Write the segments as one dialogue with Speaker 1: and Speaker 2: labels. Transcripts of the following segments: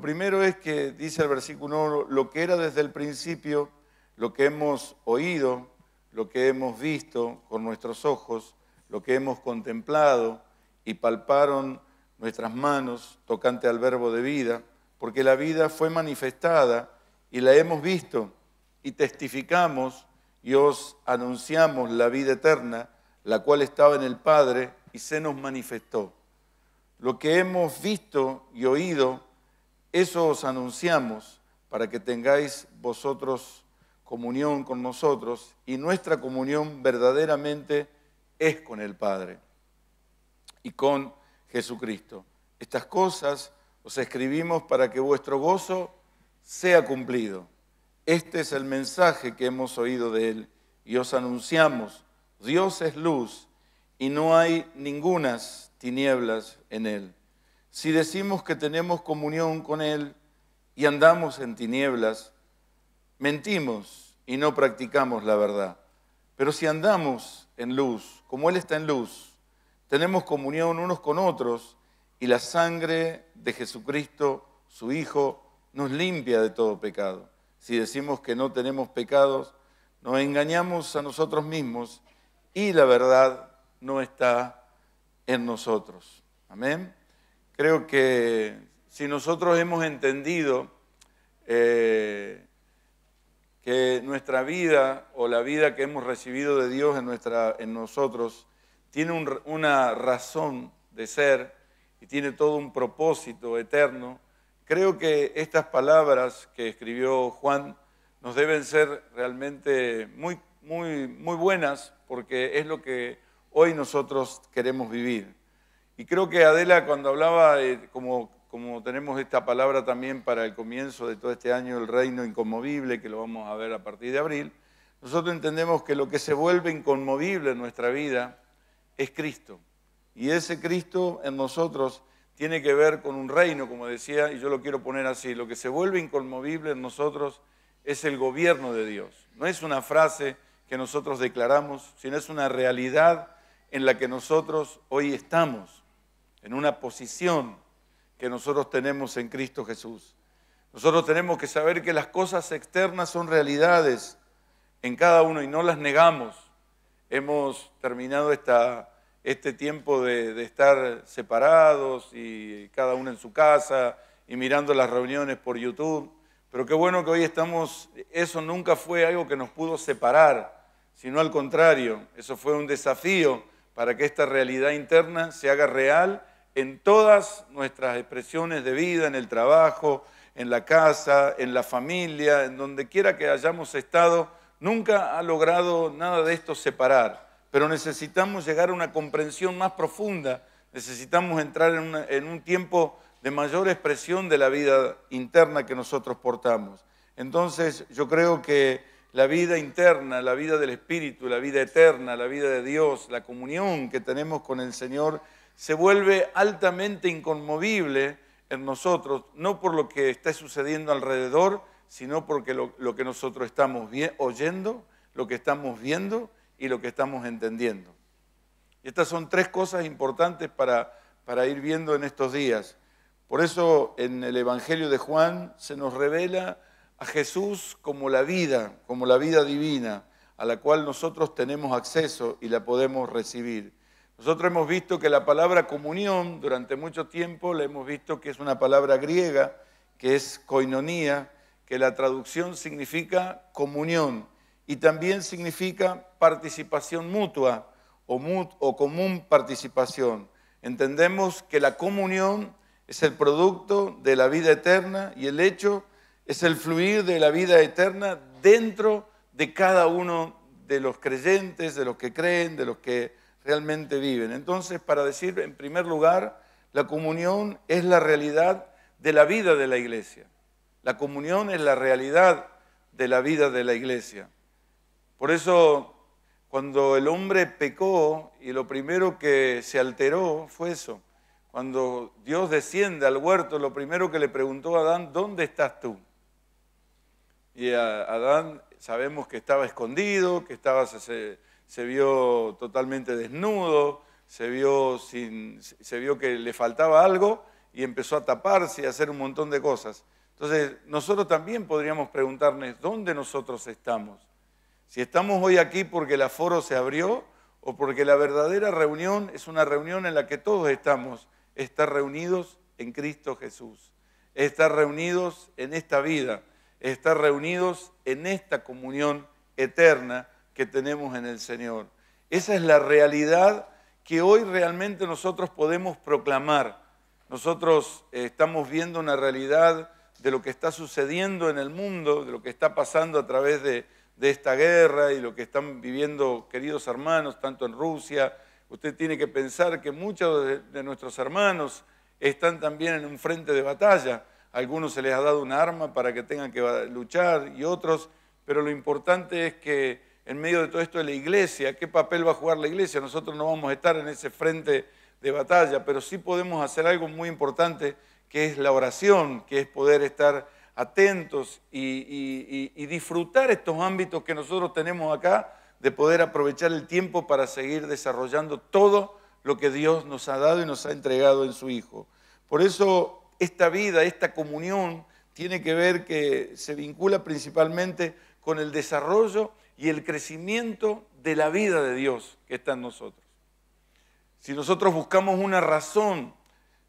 Speaker 1: Lo primero es que dice el versículo 1, lo que era desde el principio, lo que hemos oído, lo que hemos visto con nuestros ojos, lo que hemos contemplado y palparon nuestras manos tocante al verbo de vida, porque la vida fue manifestada y la hemos visto y testificamos y os anunciamos la vida eterna, la cual estaba en el Padre y se nos manifestó. Lo que hemos visto y oído, eso os anunciamos para que tengáis vosotros comunión con nosotros y nuestra comunión verdaderamente es con el Padre y con Jesucristo. Estas cosas os escribimos para que vuestro gozo sea cumplido. Este es el mensaje que hemos oído de Él y os anunciamos, Dios es luz y no hay ningunas tinieblas en Él. Si decimos que tenemos comunión con Él y andamos en tinieblas, mentimos y no practicamos la verdad. Pero si andamos en luz, como Él está en luz, tenemos comunión unos con otros y la sangre de Jesucristo, su Hijo, nos limpia de todo pecado. Si decimos que no tenemos pecados, nos engañamos a nosotros mismos y la verdad no está en nosotros. Amén creo que si nosotros hemos entendido eh, que nuestra vida o la vida que hemos recibido de Dios en, nosotros tiene una razón de ser y tiene todo un propósito eterno, creo que estas palabras que escribió Juan nos deben ser realmente muy, muy, muy buenas porque es lo que hoy nosotros queremos vivir. Y creo que Adela cuando hablaba, como, como tenemos esta palabra también para el comienzo de todo este año, el reino inconmovible, que lo vamos a ver a partir de abril, nosotros entendemos que lo que se vuelve inconmovible en nuestra vida es Cristo. Y ese Cristo en nosotros tiene que ver con un reino, como decía, y yo lo quiero poner así. Lo que se vuelve inconmovible en nosotros es el gobierno de Dios. No es una frase que nosotros declaramos, sino es una realidad en la que nosotros hoy estamos en una posición que nosotros tenemos en Cristo Jesús. Nosotros tenemos que saber que las cosas externas son realidades en cada uno y no las negamos. Hemos terminado esta, este tiempo de, de estar separados y cada uno en su casa y mirando las reuniones por YouTube. Pero qué bueno que hoy estamos, eso nunca fue algo que nos pudo separar, sino al contrario, eso fue un desafío para que esta realidad interna se haga real en todas nuestras expresiones de vida, en el trabajo, en la casa, en la familia, en donde quiera que hayamos estado, nunca ha logrado nada de esto separar. Pero necesitamos llegar a una comprensión más profunda, necesitamos entrar en, en un tiempo de mayor expresión de la vida interna que nosotros portamos. Entonces yo creo que la vida interna, la vida del Espíritu, la vida eterna, la vida de Dios, la comunión que tenemos con el Señor, se vuelve altamente inconmovible en nosotros, no por lo que está sucediendo alrededor, sino porque lo, que nosotros estamos oyendo, lo que estamos viendo y lo que estamos entendiendo. estas son tres cosas importantes para, para ir viendo en estos días. Por eso en el Evangelio de Juan se nos revela a Jesús como la vida, como la vida divina, a la cual nosotros tenemos acceso y la podemos recibir. Nosotros hemos visto que la palabra comunión durante mucho tiempo la hemos visto que es una palabra griega, que es koinonía, que la traducción significa comunión y también significa participación mutua o, o común participación. Entendemos que la comunión es el producto de la vida eterna y el hecho es el fluir de la vida eterna dentro de cada uno de los creyentes, de los que creen, de los que viven. Entonces, para decir, en primer lugar, la comunión es la realidad de la vida de la iglesia. La comunión es la realidad de la vida de la iglesia. Por eso, cuando el hombre pecó y lo primero que se alteró fue eso, cuando Dios desciende al huerto, lo primero que le preguntó a Adán, ¿dónde estás tú? Y a Adán sabemos que estaba escondido, que estaba se vio totalmente desnudo, se vio, sin, se vio que le faltaba algo y empezó a taparse y a hacer un montón de cosas. Entonces, nosotros también podríamos preguntarnos dónde nosotros estamos. Si estamos hoy aquí porque el aforo se abrió o porque la verdadera reunión es una reunión en la que todos estamos, estar reunidos en Cristo Jesús, estar reunidos en esta vida, estar reunidos en esta comunión eterna que tenemos en el Señor. Esa es la realidad que hoy realmente nosotros podemos proclamar. Nosotros eh, estamos viendo una realidad de lo que está sucediendo en el mundo, de lo que está pasando a través de, esta guerra y lo que están viviendo queridos hermanos, tanto en Rusia. Usted tiene que pensar que muchos de, nuestros hermanos están también en un frente de batalla. algunos se les ha dado un arma para que tengan que luchar y otros, pero lo importante es que en medio de todo esto de la iglesia, qué papel va a jugar la iglesia. Nosotros no vamos a estar en ese frente de batalla, pero sí podemos hacer algo muy importante, que es la oración, que es poder estar atentos y, y disfrutar estos ámbitos que nosotros tenemos acá, de poder aprovechar el tiempo para seguir desarrollando todo lo que Dios nos ha dado y nos ha entregado en su Hijo. Por eso esta vida, esta comunión, tiene que ver que se vincula principalmente con el desarrollo y el crecimiento de la vida de Dios que está en nosotros. Si nosotros buscamos una razón,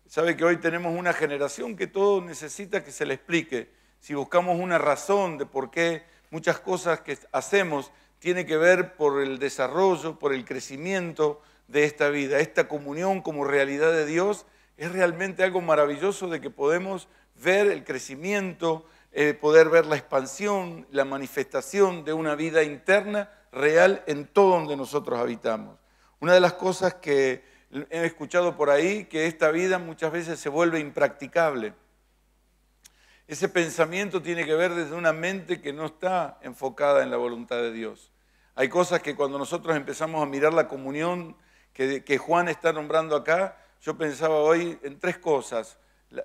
Speaker 1: sabe que hoy tenemos una generación que todo necesita que se le explique. Si buscamos una razón de por qué muchas cosas que hacemos tiene que ver por el desarrollo, por el crecimiento de esta vida. Esta comunión como realidad de Dios es realmente algo maravilloso de que podemos ver el crecimiento, eh, poder ver la expansión, la manifestación de una vida interna real en todo donde nosotros habitamos. Una de las cosas que he escuchado por ahí, que esta vida muchas veces se vuelve impracticable. Ese pensamiento tiene que ver desde una mente que no está enfocada en la voluntad de Dios. Hay cosas que cuando nosotros empezamos a mirar la comunión que Juan está nombrando acá, yo pensaba hoy en tres cosas.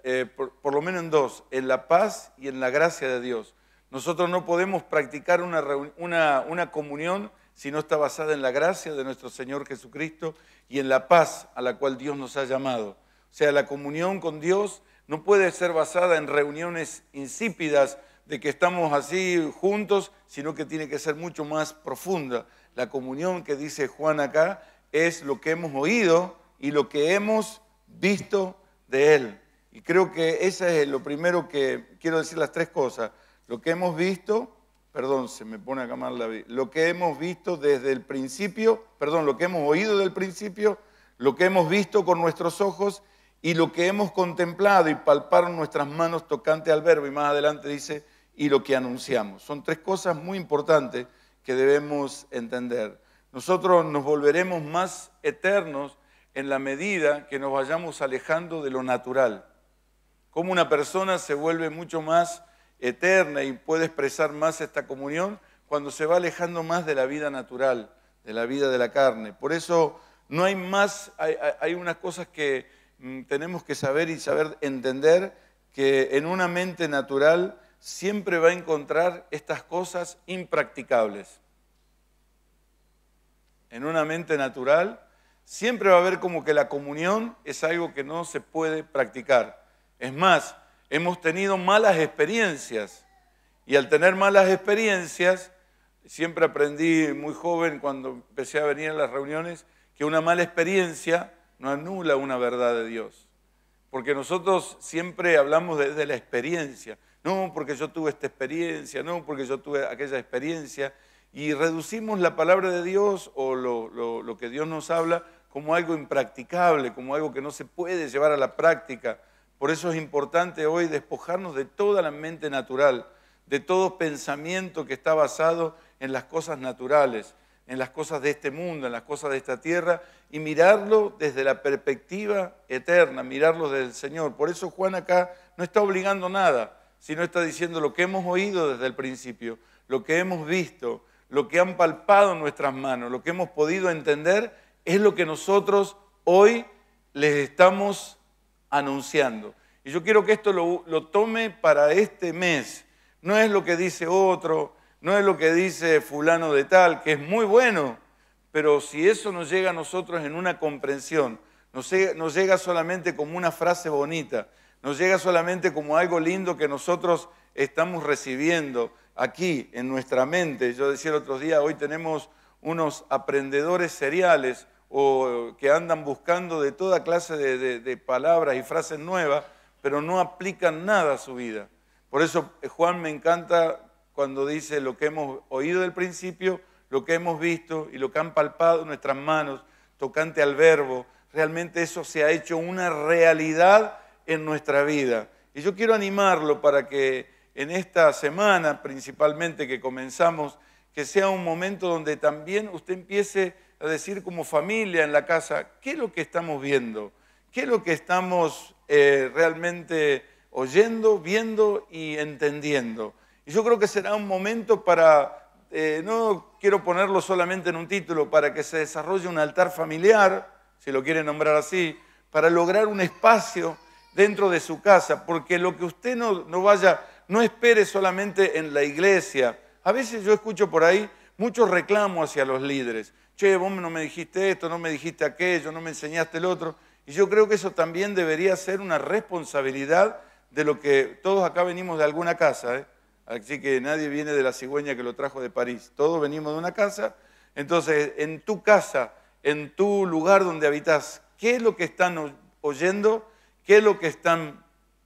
Speaker 1: Eh, por, lo menos en dos, en la paz y en la gracia de Dios. Nosotros no podemos practicar una, una, una, comunión si no está basada en la gracia de nuestro Señor Jesucristo y en la paz a la cual Dios nos ha llamado. O sea, la comunión con Dios no puede ser basada en reuniones insípidas de que estamos así juntos, sino que tiene que ser mucho más profunda. La comunión que dice Juan acá es lo que hemos oído y lo que hemos visto de Él. Y creo que eso es lo primero que quiero decir las tres cosas. Lo que hemos visto, perdón, se me pone a camar la vida, lo que hemos visto desde el principio, perdón, lo que hemos oído del principio, lo que hemos visto con nuestros ojos y lo que hemos contemplado y palparon nuestras manos tocante al verbo. Y más adelante dice, y lo que anunciamos. Son tres cosas muy importantes que debemos entender. Nosotros nos volveremos más eternos en la medida que nos vayamos alejando de lo natural cómo una persona se vuelve mucho más eterna y puede expresar más esta comunión cuando se va alejando más de la vida natural, de la vida de la carne. Por eso no hay más, hay, hay unas cosas que mm, tenemos que saber y saber entender que en una mente natural siempre va a encontrar estas cosas impracticables. En una mente natural siempre va a haber como que la comunión es algo que no se puede practicar. Es más, hemos tenido malas experiencias y al tener malas experiencias, siempre aprendí muy joven cuando empecé a venir a las reuniones que una mala experiencia no anula una verdad de Dios. Porque nosotros siempre hablamos desde la experiencia. No, porque yo tuve esta experiencia, no, porque yo tuve aquella experiencia. Y reducimos la palabra de Dios o lo que Dios nos habla como algo impracticable, como algo que no se puede llevar a la práctica. Por eso es importante hoy despojarnos de toda la mente natural, de todo pensamiento que está basado en las cosas naturales, en las cosas de este mundo, en las cosas de esta tierra, y mirarlo desde la perspectiva eterna, mirarlo desde el Señor. Por eso Juan acá no está obligando nada, sino está diciendo lo que hemos oído desde el principio, lo que hemos visto, lo que han palpado nuestras manos, lo que hemos podido entender, es lo que nosotros hoy les estamos anunciando. Y yo quiero que esto lo, tome para este mes. No es lo que dice otro, no es lo que dice fulano de tal, que es muy bueno, pero si eso nos llega a nosotros en una comprensión, nos llega, nos llega solamente como una frase bonita, nos llega solamente como algo lindo que nosotros estamos recibiendo aquí en nuestra mente. Yo decía el otro día, hoy tenemos unos aprendedores seriales, o que andan buscando de toda clase de, palabras y frases nuevas, pero no aplican nada a su vida. Por eso eh, Juan me encanta cuando dice lo que hemos oído del principio, lo que hemos visto y lo que han palpado nuestras manos tocante al verbo. Realmente eso se ha hecho una realidad en nuestra vida. Y yo quiero animarlo para que en esta semana principalmente que comenzamos, que sea un momento donde también usted empiece a decir como familia en la casa, ¿qué es lo que estamos viendo? ¿Qué es lo que estamos eh, realmente oyendo, viendo y entendiendo? Y yo creo que será un momento para, eh, no quiero ponerlo solamente en un título, para que se desarrolle un altar familiar, si lo quiere nombrar así, para lograr un espacio dentro de su casa, porque lo que usted no, no vaya, no espere solamente en la iglesia. A veces yo escucho por ahí muchos reclamos hacia los líderes che, vos no me dijiste esto, no me dijiste aquello, no me enseñaste el otro. Y yo creo que eso también debería ser una responsabilidad de lo que todos acá venimos de alguna casa. ¿eh? Así que nadie viene de la cigüeña que lo trajo de París. Todos venimos de una casa. Entonces, en tu casa, en tu lugar donde habitas, ¿qué es lo que están oyendo? ¿Qué es lo que están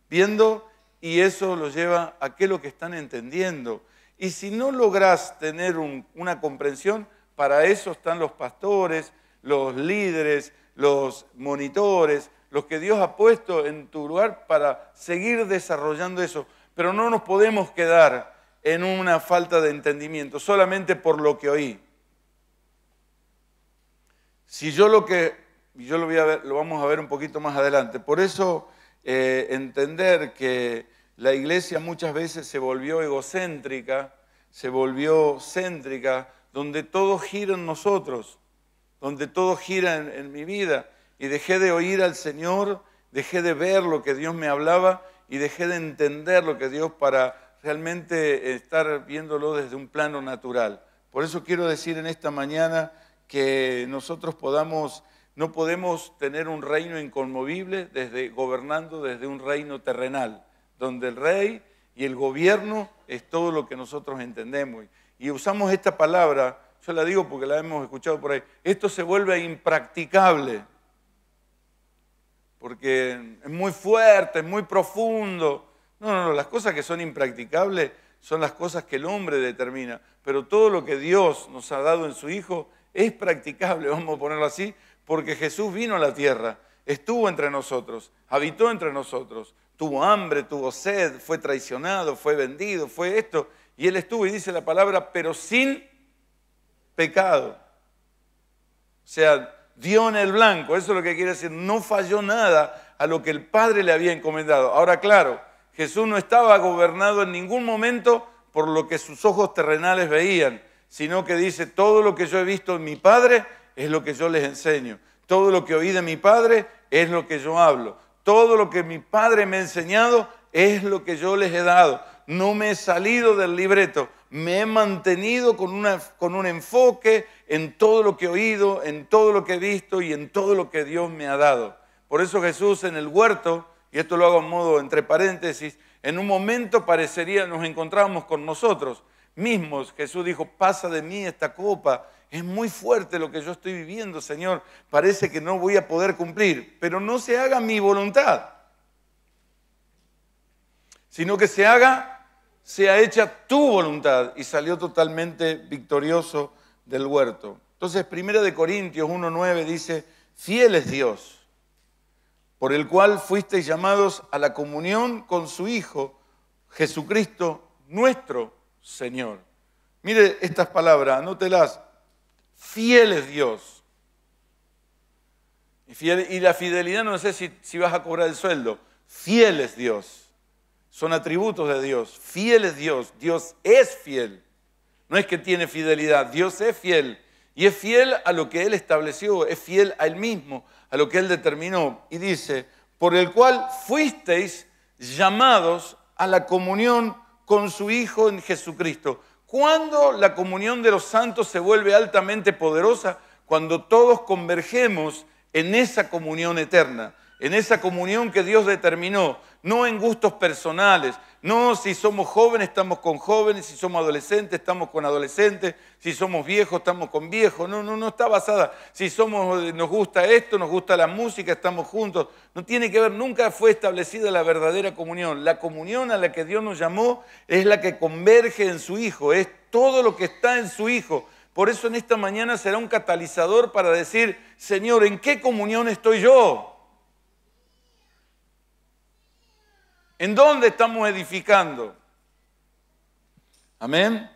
Speaker 1: viendo? Y eso lo lleva a qué es lo que están entendiendo. Y si no logras tener una comprensión, para eso están los pastores, los líderes, los monitores, los que Dios ha puesto en tu lugar para seguir desarrollando eso. Pero no nos podemos quedar en una falta de entendimiento, solamente por lo que oí. Si yo lo que, Y yo lo, voy a ver, lo vamos a ver un poquito más adelante, por eso eh, entender que la iglesia muchas veces se volvió egocéntrica, se volvió céntrica, donde todo gira en nosotros, donde todo gira en, mi vida. Y dejé de oír al Señor, dejé de ver lo que Dios me hablaba y dejé de entender lo que Dios para realmente estar viéndolo desde un plano natural. Por eso quiero decir en esta mañana que nosotros podamos, no podemos tener un reino inconmovible desde, gobernando desde un reino terrenal, donde el rey y el gobierno es todo lo que nosotros entendemos y usamos esta palabra, yo la digo porque la hemos escuchado por ahí, esto se vuelve impracticable, porque es muy fuerte, es muy profundo. No, no, no, las cosas que son impracticables son las cosas que el hombre determina, pero todo lo que Dios nos ha dado en su Hijo es practicable, vamos a ponerlo así, porque Jesús vino a la tierra, estuvo entre nosotros, habitó entre nosotros, tuvo hambre, tuvo sed, fue traicionado, fue vendido, fue esto, y él estuvo y dice la palabra, pero sin pecado. O sea, dio en el blanco. Eso es lo que quiere decir. No falló nada a lo que el Padre le había encomendado. Ahora, claro, Jesús no estaba gobernado en ningún momento por lo que sus ojos terrenales veían, sino que dice, todo lo que yo he visto en mi Padre es lo que yo les enseño. Todo lo que oí de mi Padre es lo que yo hablo. Todo lo que mi Padre me ha enseñado es lo que yo les he dado no me he salido del libreto, me he mantenido con, con un enfoque en todo lo que he oído, en todo lo que he visto y en todo lo que Dios me ha dado. Por eso Jesús en el huerto, y esto lo hago en modo entre paréntesis, en un momento parecería nos encontramos con nosotros mismos. Jesús dijo, pasa de mí esta copa, es muy fuerte lo que yo estoy viviendo, Señor, parece que no voy a poder cumplir, pero no se haga mi voluntad, sino que se haga sea hecha tu voluntad. Y salió totalmente victorioso del huerto. Entonces, 1 de Corintios 1.9 dice, fiel es Dios, por el cual fuisteis llamados a la comunión con su Hijo, Jesucristo nuestro Señor. Mire estas palabras, anótelas. Fiel es Dios. Y, fiel, y la fidelidad no sé si, si vas a cobrar el sueldo. Fiel es Dios son atributos de Dios. Fiel es Dios, Dios es fiel. No es que tiene fidelidad, Dios es fiel. Y es fiel a lo que Él estableció, es fiel a Él mismo, a lo que Él determinó. Y dice, por el cual fuisteis llamados a la comunión con su Hijo en Jesucristo. Cuando la comunión de los santos se vuelve altamente poderosa, cuando todos convergemos en esa comunión eterna, en esa comunión que Dios determinó, no en gustos personales, no si somos jóvenes estamos con jóvenes, si somos adolescentes estamos con adolescentes, si somos viejos estamos con viejos, no, no, no está basada, si somos, eh, nos gusta esto, nos gusta la música, estamos juntos, no tiene que ver, nunca fue establecida la verdadera comunión, la comunión a la que Dios nos llamó es la que converge en su Hijo, es todo lo que está en su Hijo. Por eso en esta mañana será un catalizador para decir, Señor, ¿en qué comunión estoy yo? ¿En dónde estamos edificando? Amén.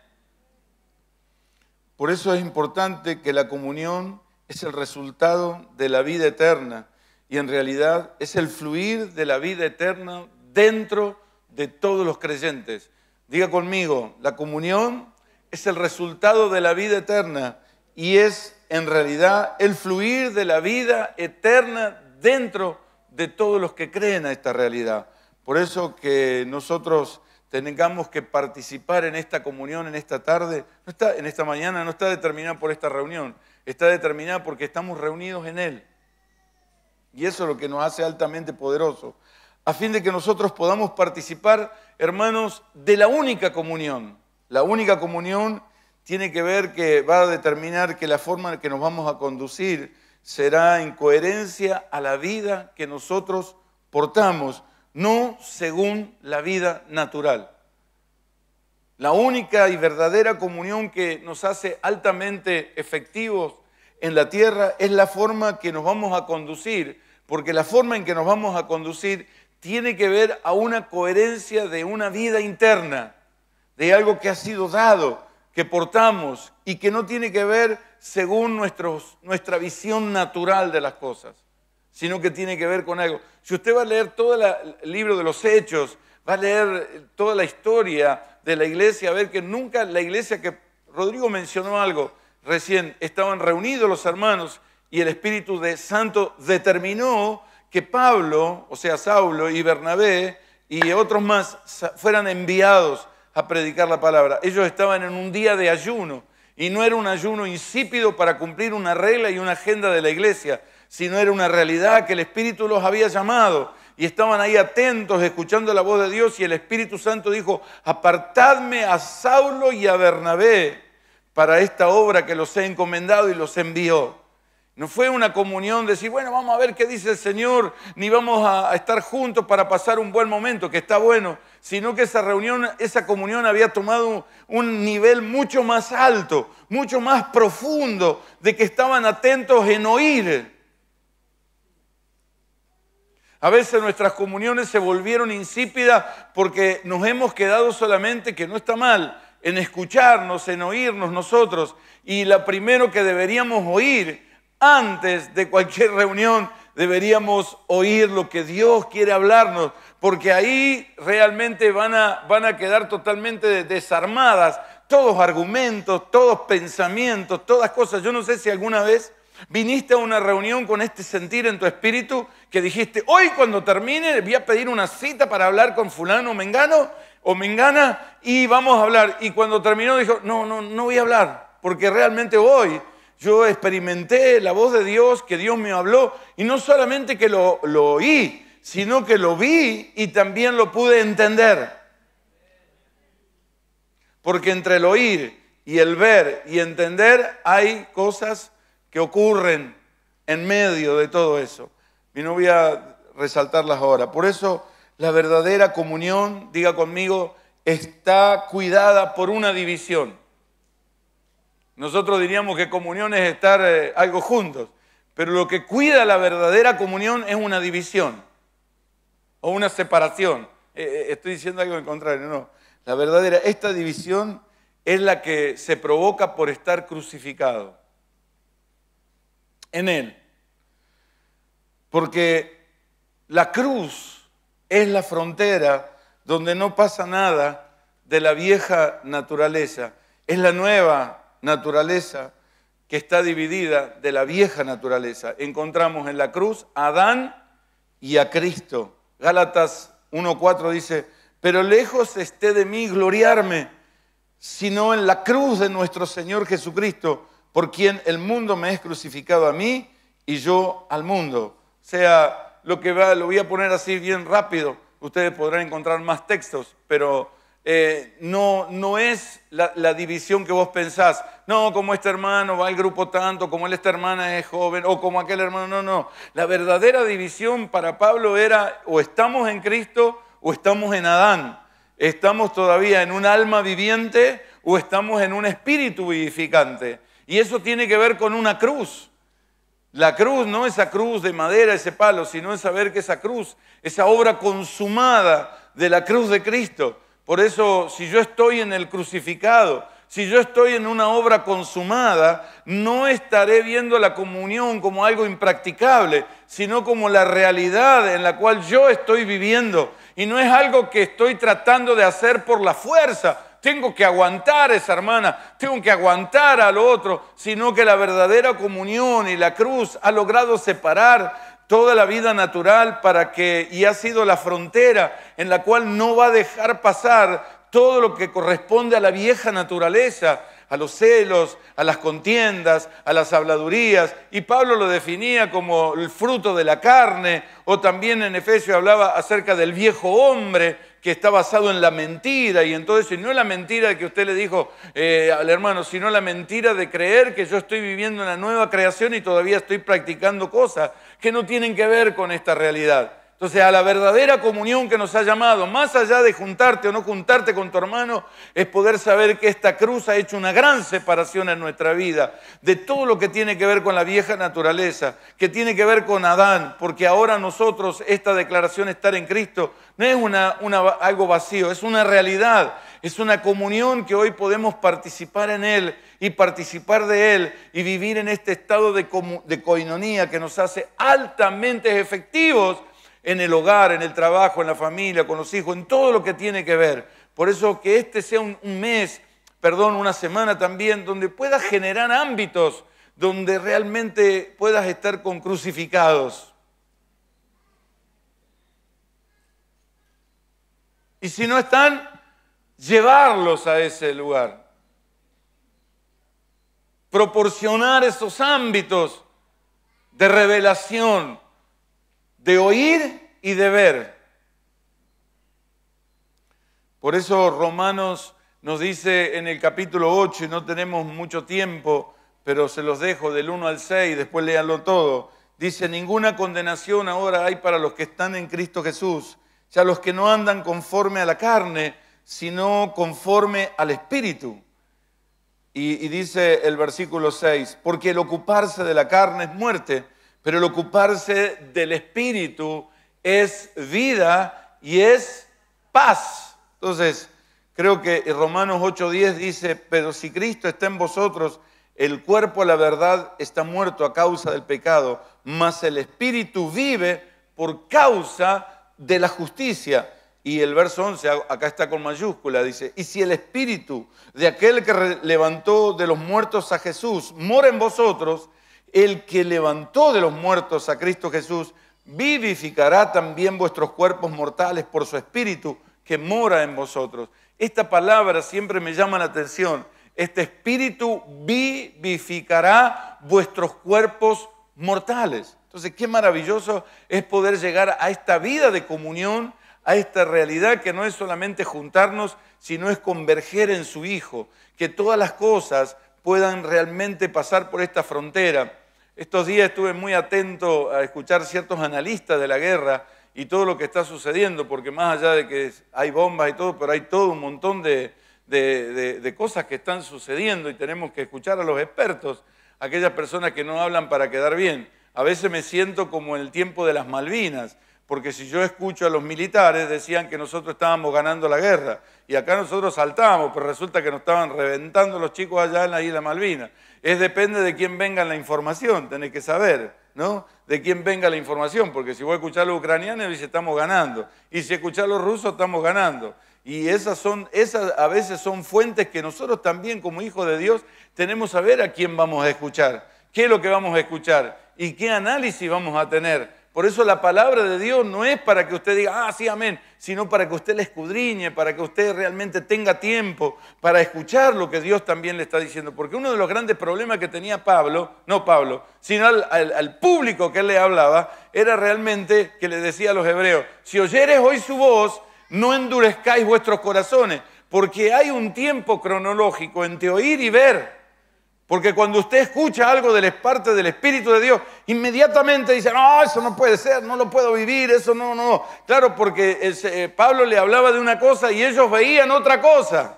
Speaker 1: Por eso es importante que la comunión es el resultado de la vida eterna y en realidad es el fluir de la vida eterna dentro de todos los creyentes. Diga conmigo, la comunión es el resultado de la vida eterna y es en realidad el fluir de la vida eterna dentro de todos los que creen a esta realidad. Por eso que nosotros tengamos que participar en esta comunión, en esta tarde, no está, en esta mañana, no está determinada por esta reunión, está determinada porque estamos reunidos en Él. Y eso es lo que nos hace altamente poderosos, a fin de que nosotros podamos participar, hermanos, de la única comunión. La única comunión tiene que ver que va a determinar que la forma en que nos vamos a conducir será en coherencia a la vida que nosotros portamos no según la vida natural. La única y verdadera comunión que nos hace altamente efectivos en la tierra es la forma que nos vamos a conducir, porque la forma en que nos vamos a conducir tiene que ver a una coherencia de una vida interna, de algo que ha sido dado, que portamos y que no tiene que ver según nuestra visión natural de las cosas sino que tiene que ver con algo. Si usted va a leer todo el libro de los hechos, va a leer eh, toda la historia de la iglesia, a ver que nunca la iglesia que Rodrigo mencionó algo recién, estaban reunidos los hermanos y el Espíritu de Santo determinó que Pablo, o sea, Saulo y Bernabé y otros más fueran enviados a predicar la palabra. Ellos estaban en un día de ayuno y no era un ayuno insípido para cumplir una regla y una agenda de la iglesia, sino era una realidad que el Espíritu los había llamado y estaban ahí atentos escuchando la voz de Dios y el Espíritu Santo dijo, apartadme a Saulo y a Bernabé para esta obra que los he encomendado y los envió. No fue una comunión de decir, bueno, vamos a ver qué dice el Señor, ni vamos a estar juntos para pasar un buen momento, que está bueno, sino que esa reunión, esa comunión había tomado un nivel mucho más alto, mucho más profundo, de que estaban atentos en oír a veces nuestras comuniones se volvieron insípidas porque nos hemos quedado solamente, que no está mal, en escucharnos, en oírnos nosotros. Y la primero que deberíamos oír antes de cualquier reunión, deberíamos oír lo que Dios quiere hablarnos, porque ahí realmente van a, van a quedar totalmente desarmadas todos argumentos, todos pensamientos, todas cosas. Yo no sé si alguna vez viniste a una reunión con este sentir en tu espíritu que dijiste, hoy cuando termine voy a pedir una cita para hablar con fulano mengano o mengana y vamos a hablar. Y cuando terminó dijo, no, no, no voy a hablar, porque realmente hoy yo experimenté la voz de Dios, que Dios me habló, y no solamente que lo oí, sino que lo vi y también lo pude entender. Porque entre el oír y el ver y entender hay cosas que ocurren en medio de todo eso y no voy a resaltarlas ahora. Por eso la verdadera comunión, diga conmigo, está cuidada por una división. Nosotros diríamos que comunión es estar eh, algo juntos, pero lo que cuida la verdadera comunión es una división o una separación. Eh, eh, estoy diciendo algo en contrario, no. La verdadera, esta división es la que se provoca por estar crucificado en Él. Porque la cruz es la frontera donde no pasa nada de la vieja naturaleza. Es la nueva naturaleza que está dividida de la vieja naturaleza. Encontramos en la cruz a Adán y a Cristo. Gálatas 1.4 dice, pero lejos esté de mí gloriarme, sino en la cruz de nuestro Señor Jesucristo, por quien el mundo me es crucificado a mí y yo al mundo sea lo que lo voy a poner así bien rápido. Ustedes podrán encontrar más textos, pero eh, no, no es la, la, división que vos pensás. No, como este hermano va al grupo tanto, como él esta hermana es joven, o como aquel hermano. No, no. La verdadera división para Pablo era o estamos en Cristo o estamos en Adán. Estamos todavía en un alma viviente o estamos en un espíritu vivificante. Y eso tiene que ver con una cruz. La cruz no esa cruz de madera, ese palo, sino es saber que esa cruz, esa obra consumada de la cruz de Cristo. Por eso, si yo estoy en el crucificado, si yo estoy en una obra consumada, no estaré viendo la comunión como algo impracticable, sino como la realidad en la cual yo estoy viviendo. Y no es algo que estoy tratando de hacer por la fuerza, tengo que aguantar a esa hermana, tengo que aguantar al otro, sino que la verdadera comunión y la cruz ha logrado separar toda la vida natural para que, y ha sido la frontera en la cual no va a dejar pasar todo lo que corresponde a la vieja naturaleza, a los celos, a las contiendas, a las habladurías. Y Pablo lo definía como el fruto de la carne, o también en Efesio hablaba acerca del viejo hombre que está basado en la mentira, y entonces no la mentira que usted le dijo eh, al hermano, sino la mentira de creer que yo estoy viviendo una nueva creación y todavía estoy practicando cosas que no tienen que ver con esta realidad. O sea, la verdadera comunión que nos ha llamado, más allá de juntarte o no juntarte con tu hermano, es poder saber que esta cruz ha hecho una gran separación en nuestra vida de todo lo que tiene que ver con la vieja naturaleza, que tiene que ver con Adán, porque ahora nosotros, esta declaración estar en Cristo, no es una, algo vacío, es una realidad, es una comunión que hoy podemos participar en Él y participar de Él y vivir en este estado de, de coinonía que nos hace altamente efectivos en el hogar, en el trabajo, en la familia, con los hijos, en todo lo que tiene que ver. Por eso que este sea un, mes, perdón, una semana también, donde puedas generar ámbitos donde realmente puedas estar con crucificados. Y si no están, llevarlos a ese lugar. Proporcionar esos ámbitos de revelación, de oír y de ver. Por eso Romanos nos dice en el capítulo 8, y no tenemos mucho tiempo, pero se los dejo del 1 al 6, después léanlo todo. Dice, ninguna condenación ahora hay para los que están en Cristo Jesús, ya los que no andan conforme a la carne, sino conforme al Espíritu. Y, y dice el versículo 6, porque el ocuparse de la carne es muerte, pero el ocuparse del Espíritu es vida y es paz. Entonces, creo que Romanos 8:10 dice, pero si Cristo está en vosotros, el cuerpo, la verdad, está muerto a causa del pecado, mas el Espíritu vive por causa de la justicia. Y el verso 11, acá está con mayúscula, dice, y si el espíritu de aquel que levantó de los muertos a Jesús mora en vosotros, el que levantó de los muertos a Cristo Jesús, vivificará también vuestros cuerpos mortales por su espíritu que mora en vosotros. Esta palabra siempre me llama la atención. Este espíritu vivificará vuestros cuerpos mortales. Entonces, qué maravilloso es poder llegar a esta vida de comunión, a esta realidad que no es solamente juntarnos, sino es converger en su Hijo, que todas las cosas puedan realmente pasar por esta frontera estos días estuve muy atento a escuchar ciertos analistas de la guerra y todo lo que está sucediendo, porque más allá de que hay bombas y todo, pero hay todo un montón de, cosas que están sucediendo y tenemos que escuchar a los expertos, aquellas personas que no hablan para quedar bien. A veces me siento como en el tiempo de las Malvinas, porque si yo escucho a los militares decían que nosotros estábamos ganando la guerra y acá nosotros saltamos, pero resulta que nos estaban reventando los chicos allá en la isla Malvina. Es depende de quién venga la información, tenés que saber, ¿no? De quién venga la información, porque si voy a escuchar a los ucranianos dicen estamos ganando y si escucho a los rusos estamos ganando. Y esas son esas a veces son fuentes que nosotros también como hijos de Dios tenemos que ver a quién vamos a escuchar, qué es lo que vamos a escuchar y qué análisis vamos a tener por eso la palabra de Dios no es para que usted diga, ah, sí, amén, sino para que usted la escudriñe, para que usted realmente tenga tiempo para escuchar lo que Dios también le está diciendo. Porque uno de los grandes problemas que tenía Pablo, no Pablo, sino al, público que él le hablaba, era realmente que le decía a los hebreos, si oyeres hoy su voz, no endurezcáis vuestros corazones, porque hay un tiempo cronológico entre oír y ver. Porque cuando usted escucha algo de la parte del Espíritu de Dios, inmediatamente dice, no, eso no puede ser, no lo puedo vivir, eso no, no. Claro, porque eh, Pablo le hablaba de una cosa y ellos veían otra cosa.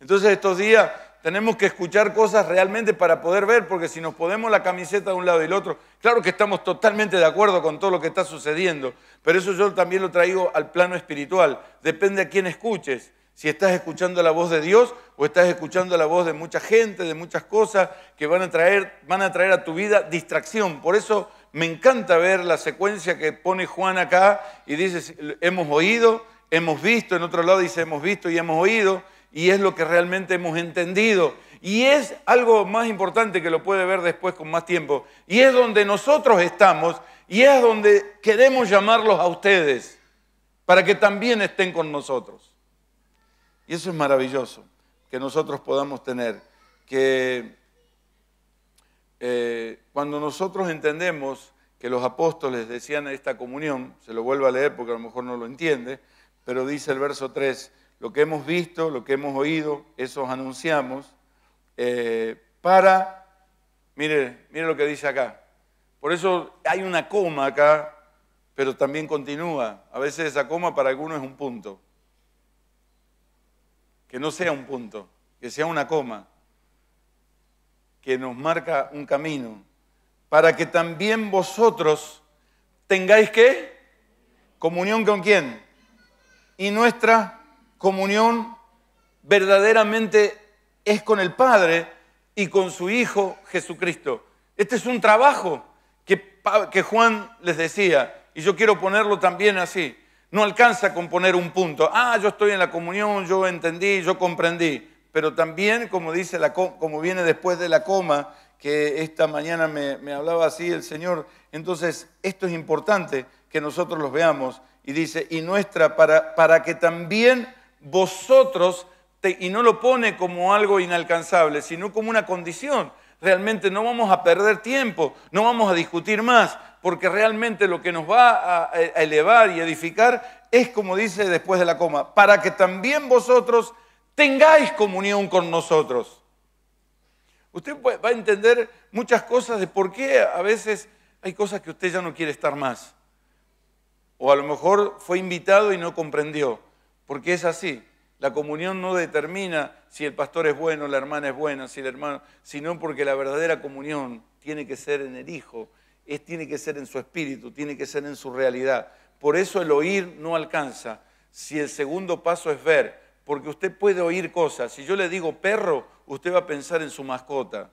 Speaker 1: Entonces estos días tenemos que escuchar cosas realmente para poder ver, porque si nos ponemos la camiseta de un lado y el otro, claro que estamos totalmente de acuerdo con todo lo que está sucediendo, pero eso yo también lo traigo al plano espiritual, depende a quién escuches si estás escuchando la voz de Dios o estás escuchando la voz de mucha gente, de muchas cosas que van a traer, van a, traer a tu vida distracción. Por eso me encanta ver la secuencia que pone Juan acá y dice, hemos oído, hemos visto, en otro lado dice, hemos visto y hemos oído, y es lo que realmente hemos entendido. Y es algo más importante que lo puede ver después con más tiempo. Y es donde nosotros estamos y es donde queremos llamarlos a ustedes para que también estén con nosotros. Y eso es maravilloso, que nosotros podamos tener, que eh, cuando nosotros entendemos que los apóstoles decían esta comunión, se lo vuelvo a leer porque a lo mejor no lo entiende, pero dice el verso 3, lo que hemos visto, lo que hemos oído, eso anunciamos, eh, para, mire, mire lo que dice acá, por eso hay una coma acá, pero también continúa, a veces esa coma para algunos es un punto, que no sea un punto, que sea una coma, que nos marca un camino, para que también vosotros tengáis qué? Comunión con quién? Y nuestra comunión verdaderamente es con el Padre y con su Hijo Jesucristo. Este es un trabajo que, que Juan les decía, y yo quiero ponerlo también así. No alcanza con poner un punto. Ah, yo estoy en la comunión, yo entendí, yo comprendí. Pero también, como, dice la, como viene después de la coma, que esta mañana me, hablaba así el Señor, entonces esto es importante que nosotros los veamos. Y dice, y nuestra, para, para que también vosotros, y no lo pone como algo inalcanzable, sino como una condición realmente no vamos a perder tiempo, no vamos a discutir más, porque realmente lo que nos va a elevar y edificar es como dice después de la coma, para que también vosotros tengáis comunión con nosotros. Usted va a entender muchas cosas de por qué a veces hay cosas que usted ya no quiere estar más. O a lo mejor fue invitado y no comprendió, porque es así. La comunión no determina si el pastor es bueno, la hermana es buena, si el hermano, sino porque la verdadera comunión tiene que ser en el Hijo, es, tiene que ser en su espíritu, tiene que ser en su realidad. Por eso el oír no alcanza. Si el segundo paso es ver, porque usted puede oír cosas. Si yo le digo perro, usted va a pensar en su mascota.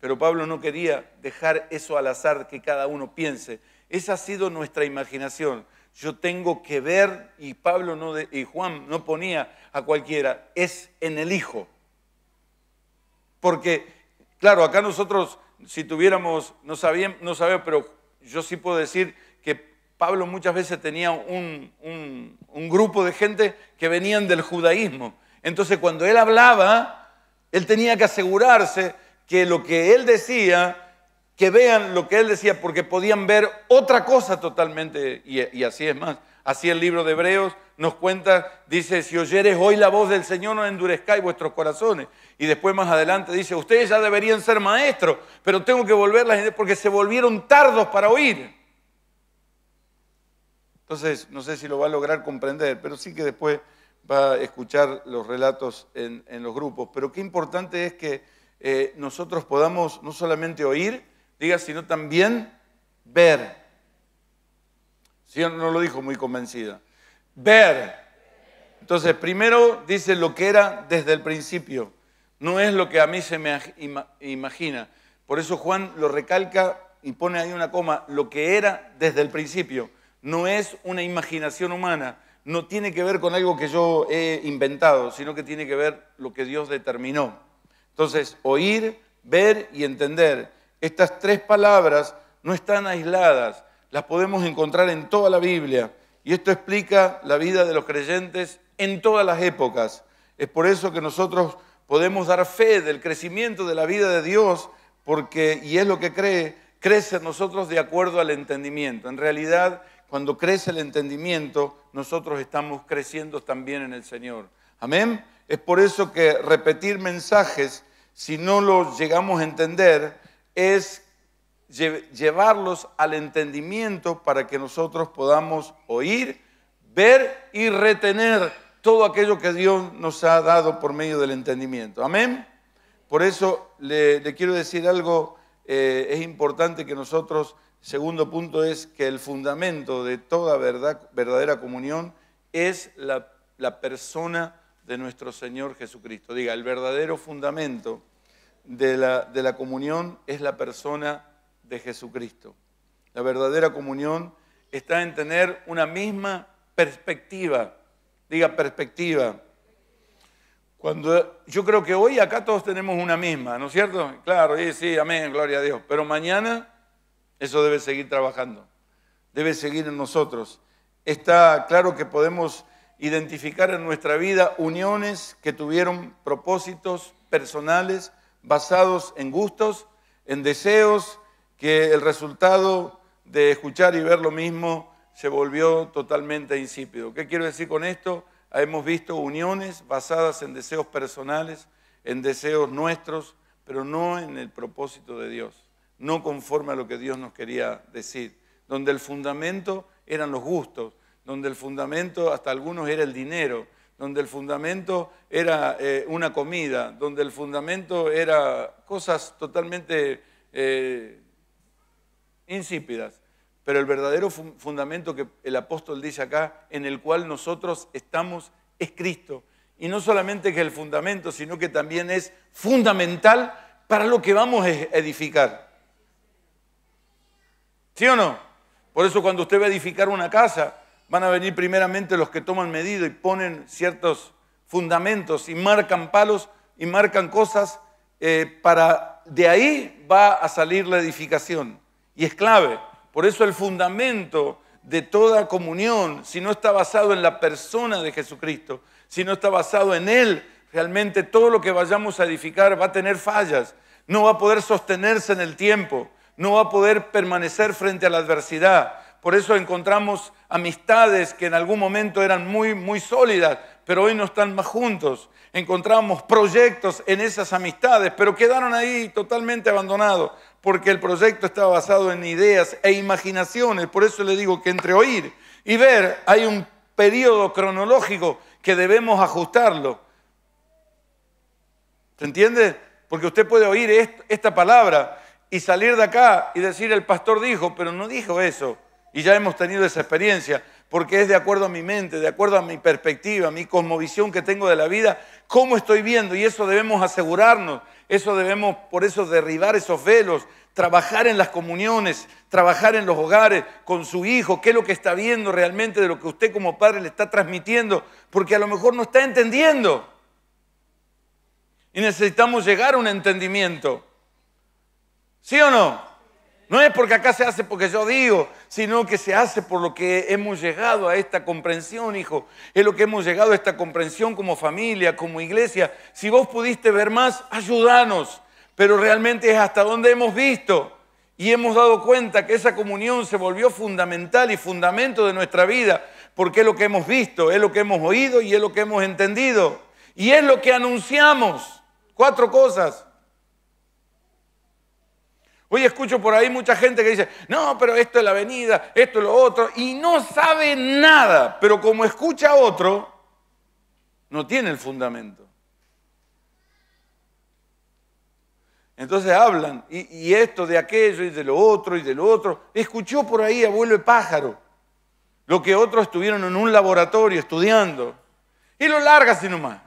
Speaker 1: Pero Pablo no quería dejar eso al azar que cada uno piense. Esa ha sido nuestra imaginación yo tengo que ver, y Pablo no de, y Juan no ponía a cualquiera, es en el Hijo. Porque, claro, acá nosotros, si tuviéramos, no sabíamos, no pero yo sí puedo decir que Pablo muchas veces tenía un, un, un grupo de gente que venían del judaísmo. Entonces, cuando él hablaba, él tenía que asegurarse que lo que él decía que vean lo que él decía, porque podían ver otra cosa totalmente, y, así es más. Así el libro de Hebreos nos cuenta, dice, si oyeres hoy la voz del Señor, no endurezcáis vuestros corazones. Y después más adelante dice, ustedes ya deberían ser maestros, pero tengo que volver la gente porque se volvieron tardos para oír. Entonces, no sé si lo va a lograr comprender, pero sí que después va a escuchar los relatos en, los grupos. Pero qué importante es que eh, nosotros podamos no solamente oír, Diga, sino también ver. Si no lo dijo muy convencida. Ver. Entonces, primero dice lo que era desde el principio. No es lo que a mí se me imagina. Por eso Juan lo recalca y pone ahí una coma, lo que era desde el principio. No es una imaginación humana, no tiene que ver con algo que yo he inventado, sino que tiene que ver lo que Dios determinó. Entonces, oír, ver y entender. Estas tres palabras no están aisladas, las podemos encontrar en toda la Biblia y esto explica la vida de los creyentes en todas las épocas. Es por eso que nosotros podemos dar fe del crecimiento de la vida de Dios porque y es lo que cree, crece nosotros de acuerdo al entendimiento. En realidad, cuando crece el entendimiento, nosotros estamos creciendo también en el Señor. Amén. Es por eso que repetir mensajes, si no los llegamos a entender, es llevarlos al entendimiento para que nosotros podamos oír, ver y retener todo aquello que Dios nos ha dado por medio del entendimiento. Amén. Por eso le, quiero decir algo, eh, es importante que nosotros, segundo punto es que el fundamento de toda verdad, verdadera comunión es la persona de nuestro Señor Jesucristo. Diga, el verdadero fundamento de la, comunión es la persona de Jesucristo. La verdadera comunión está en tener una misma perspectiva. Diga perspectiva. Cuando yo creo que hoy acá todos tenemos una misma, ¿no es cierto? Claro, sí, sí, amén, gloria a Dios. Pero mañana eso debe seguir trabajando, debe seguir en nosotros. Está claro que podemos identificar en nuestra vida uniones que tuvieron propósitos personales basados en gustos, en deseos, que el resultado de escuchar y ver lo mismo se volvió totalmente insípido. ¿Qué quiero decir con esto? Hemos visto uniones basadas en deseos personales, en deseos nuestros, pero no en el propósito de Dios, no conforme a lo que Dios nos quería decir, donde el fundamento eran los gustos, donde el fundamento hasta algunos era el dinero, donde el fundamento era eh, una comida, donde el fundamento era cosas totalmente eh, insípidas. Pero el verdadero fundamento que el apóstol dice acá, en el cual nosotros estamos, es Cristo. Y no solamente que es el fundamento, sino que también es fundamental para lo que vamos a e-, edificar. ¿Sí o no? Por eso cuando usted va a edificar una casa, Van a venir primeramente los que toman medida y ponen ciertos fundamentos y marcan palos y marcan cosas eh, para de ahí va a salir la edificación. Y es clave. Por eso el fundamento de toda comunión, si no está basado en la persona de Jesucristo, si no está basado en Él, realmente todo lo que vayamos a edificar va a tener fallas, no va a poder sostenerse en el tiempo, no va a poder permanecer frente a la adversidad. Por eso encontramos amistades que en algún momento eran muy, muy sólidas, pero hoy no están más juntos. Encontramos proyectos en esas amistades, pero quedaron ahí totalmente abandonados, porque el proyecto estaba basado en ideas e imaginaciones. Por eso le digo que entre oír y ver hay un periodo cronológico que debemos ajustarlo. ¿Se entiende? Porque usted puede oír esta palabra y salir de acá y decir el pastor dijo, pero no dijo eso. Y ya hemos tenido esa experiencia, porque es de acuerdo a mi mente, de acuerdo a mi perspectiva, a mi cosmovisión que tengo de la vida, cómo estoy viendo. Y eso debemos asegurarnos, eso debemos por eso derribar esos velos, trabajar en las comuniones, trabajar en los hogares con su hijo, qué es lo que está viendo realmente de lo que usted como padre le está transmitiendo, porque a lo mejor no está entendiendo. Y necesitamos llegar a un entendimiento. ¿Sí o no? No es porque acá se hace porque yo digo, sino que se hace por lo que hemos llegado a esta comprensión, hijo. Es lo que hemos llegado a esta comprensión como familia, como iglesia. Si vos pudiste ver más, ayúdanos. Pero realmente es hasta donde hemos visto y hemos dado cuenta que esa comunión se volvió fundamental y fundamento de nuestra vida, porque es lo que hemos visto, es lo que hemos oído y es lo que hemos entendido. Y es lo que anunciamos. Cuatro cosas. Hoy escucho por ahí mucha gente que dice, no, pero esto es la avenida, esto es lo otro, y no sabe nada, pero como escucha a otro, no tiene el fundamento. Entonces hablan, y, esto de aquello, y de lo otro, y de lo otro. Escuchó por ahí, abuelo de pájaro, lo que otros estuvieron en un laboratorio estudiando, y lo larga sin más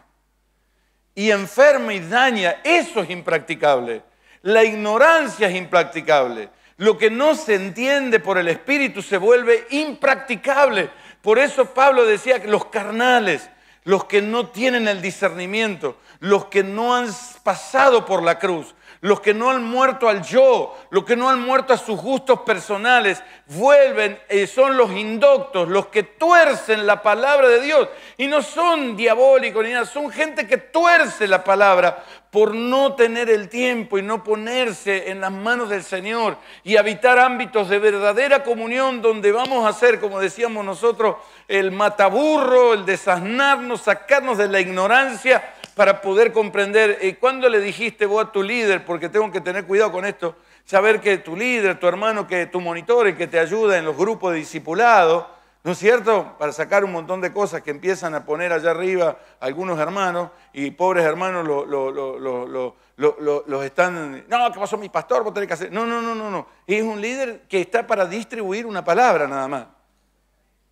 Speaker 1: Y enferma y daña, eso es impracticable. La ignorancia es impracticable. Lo que no se entiende por el Espíritu se vuelve impracticable. Por eso Pablo decía que los carnales, los que no tienen el discernimiento, los que no han pasado por la cruz, los que no han muerto al yo, los que no han muerto a sus gustos personales, vuelven, y son los indoctos, los que tuercen la palabra de Dios. Y no son diabólicos ni nada, son gente que tuerce la palabra por no tener el tiempo y no ponerse en las manos del Señor y habitar ámbitos de verdadera comunión donde vamos a hacer, como decíamos nosotros, el mataburro, el desaznarnos, sacarnos de la ignorancia para poder comprender ¿y eh, cuándo le dijiste vos a tu líder, porque tengo que tener cuidado con esto, saber que tu líder, tu hermano, que tu monitor, el que te ayuda en los grupos de discipulado, ¿no es cierto? Para sacar un montón de cosas que empiezan a poner allá arriba algunos hermanos y pobres hermanos los están, no, ¿qué pasó mi pastor? Vos tenés que hacer, no, no, no, no, no, es un líder que está para distribuir una palabra nada más.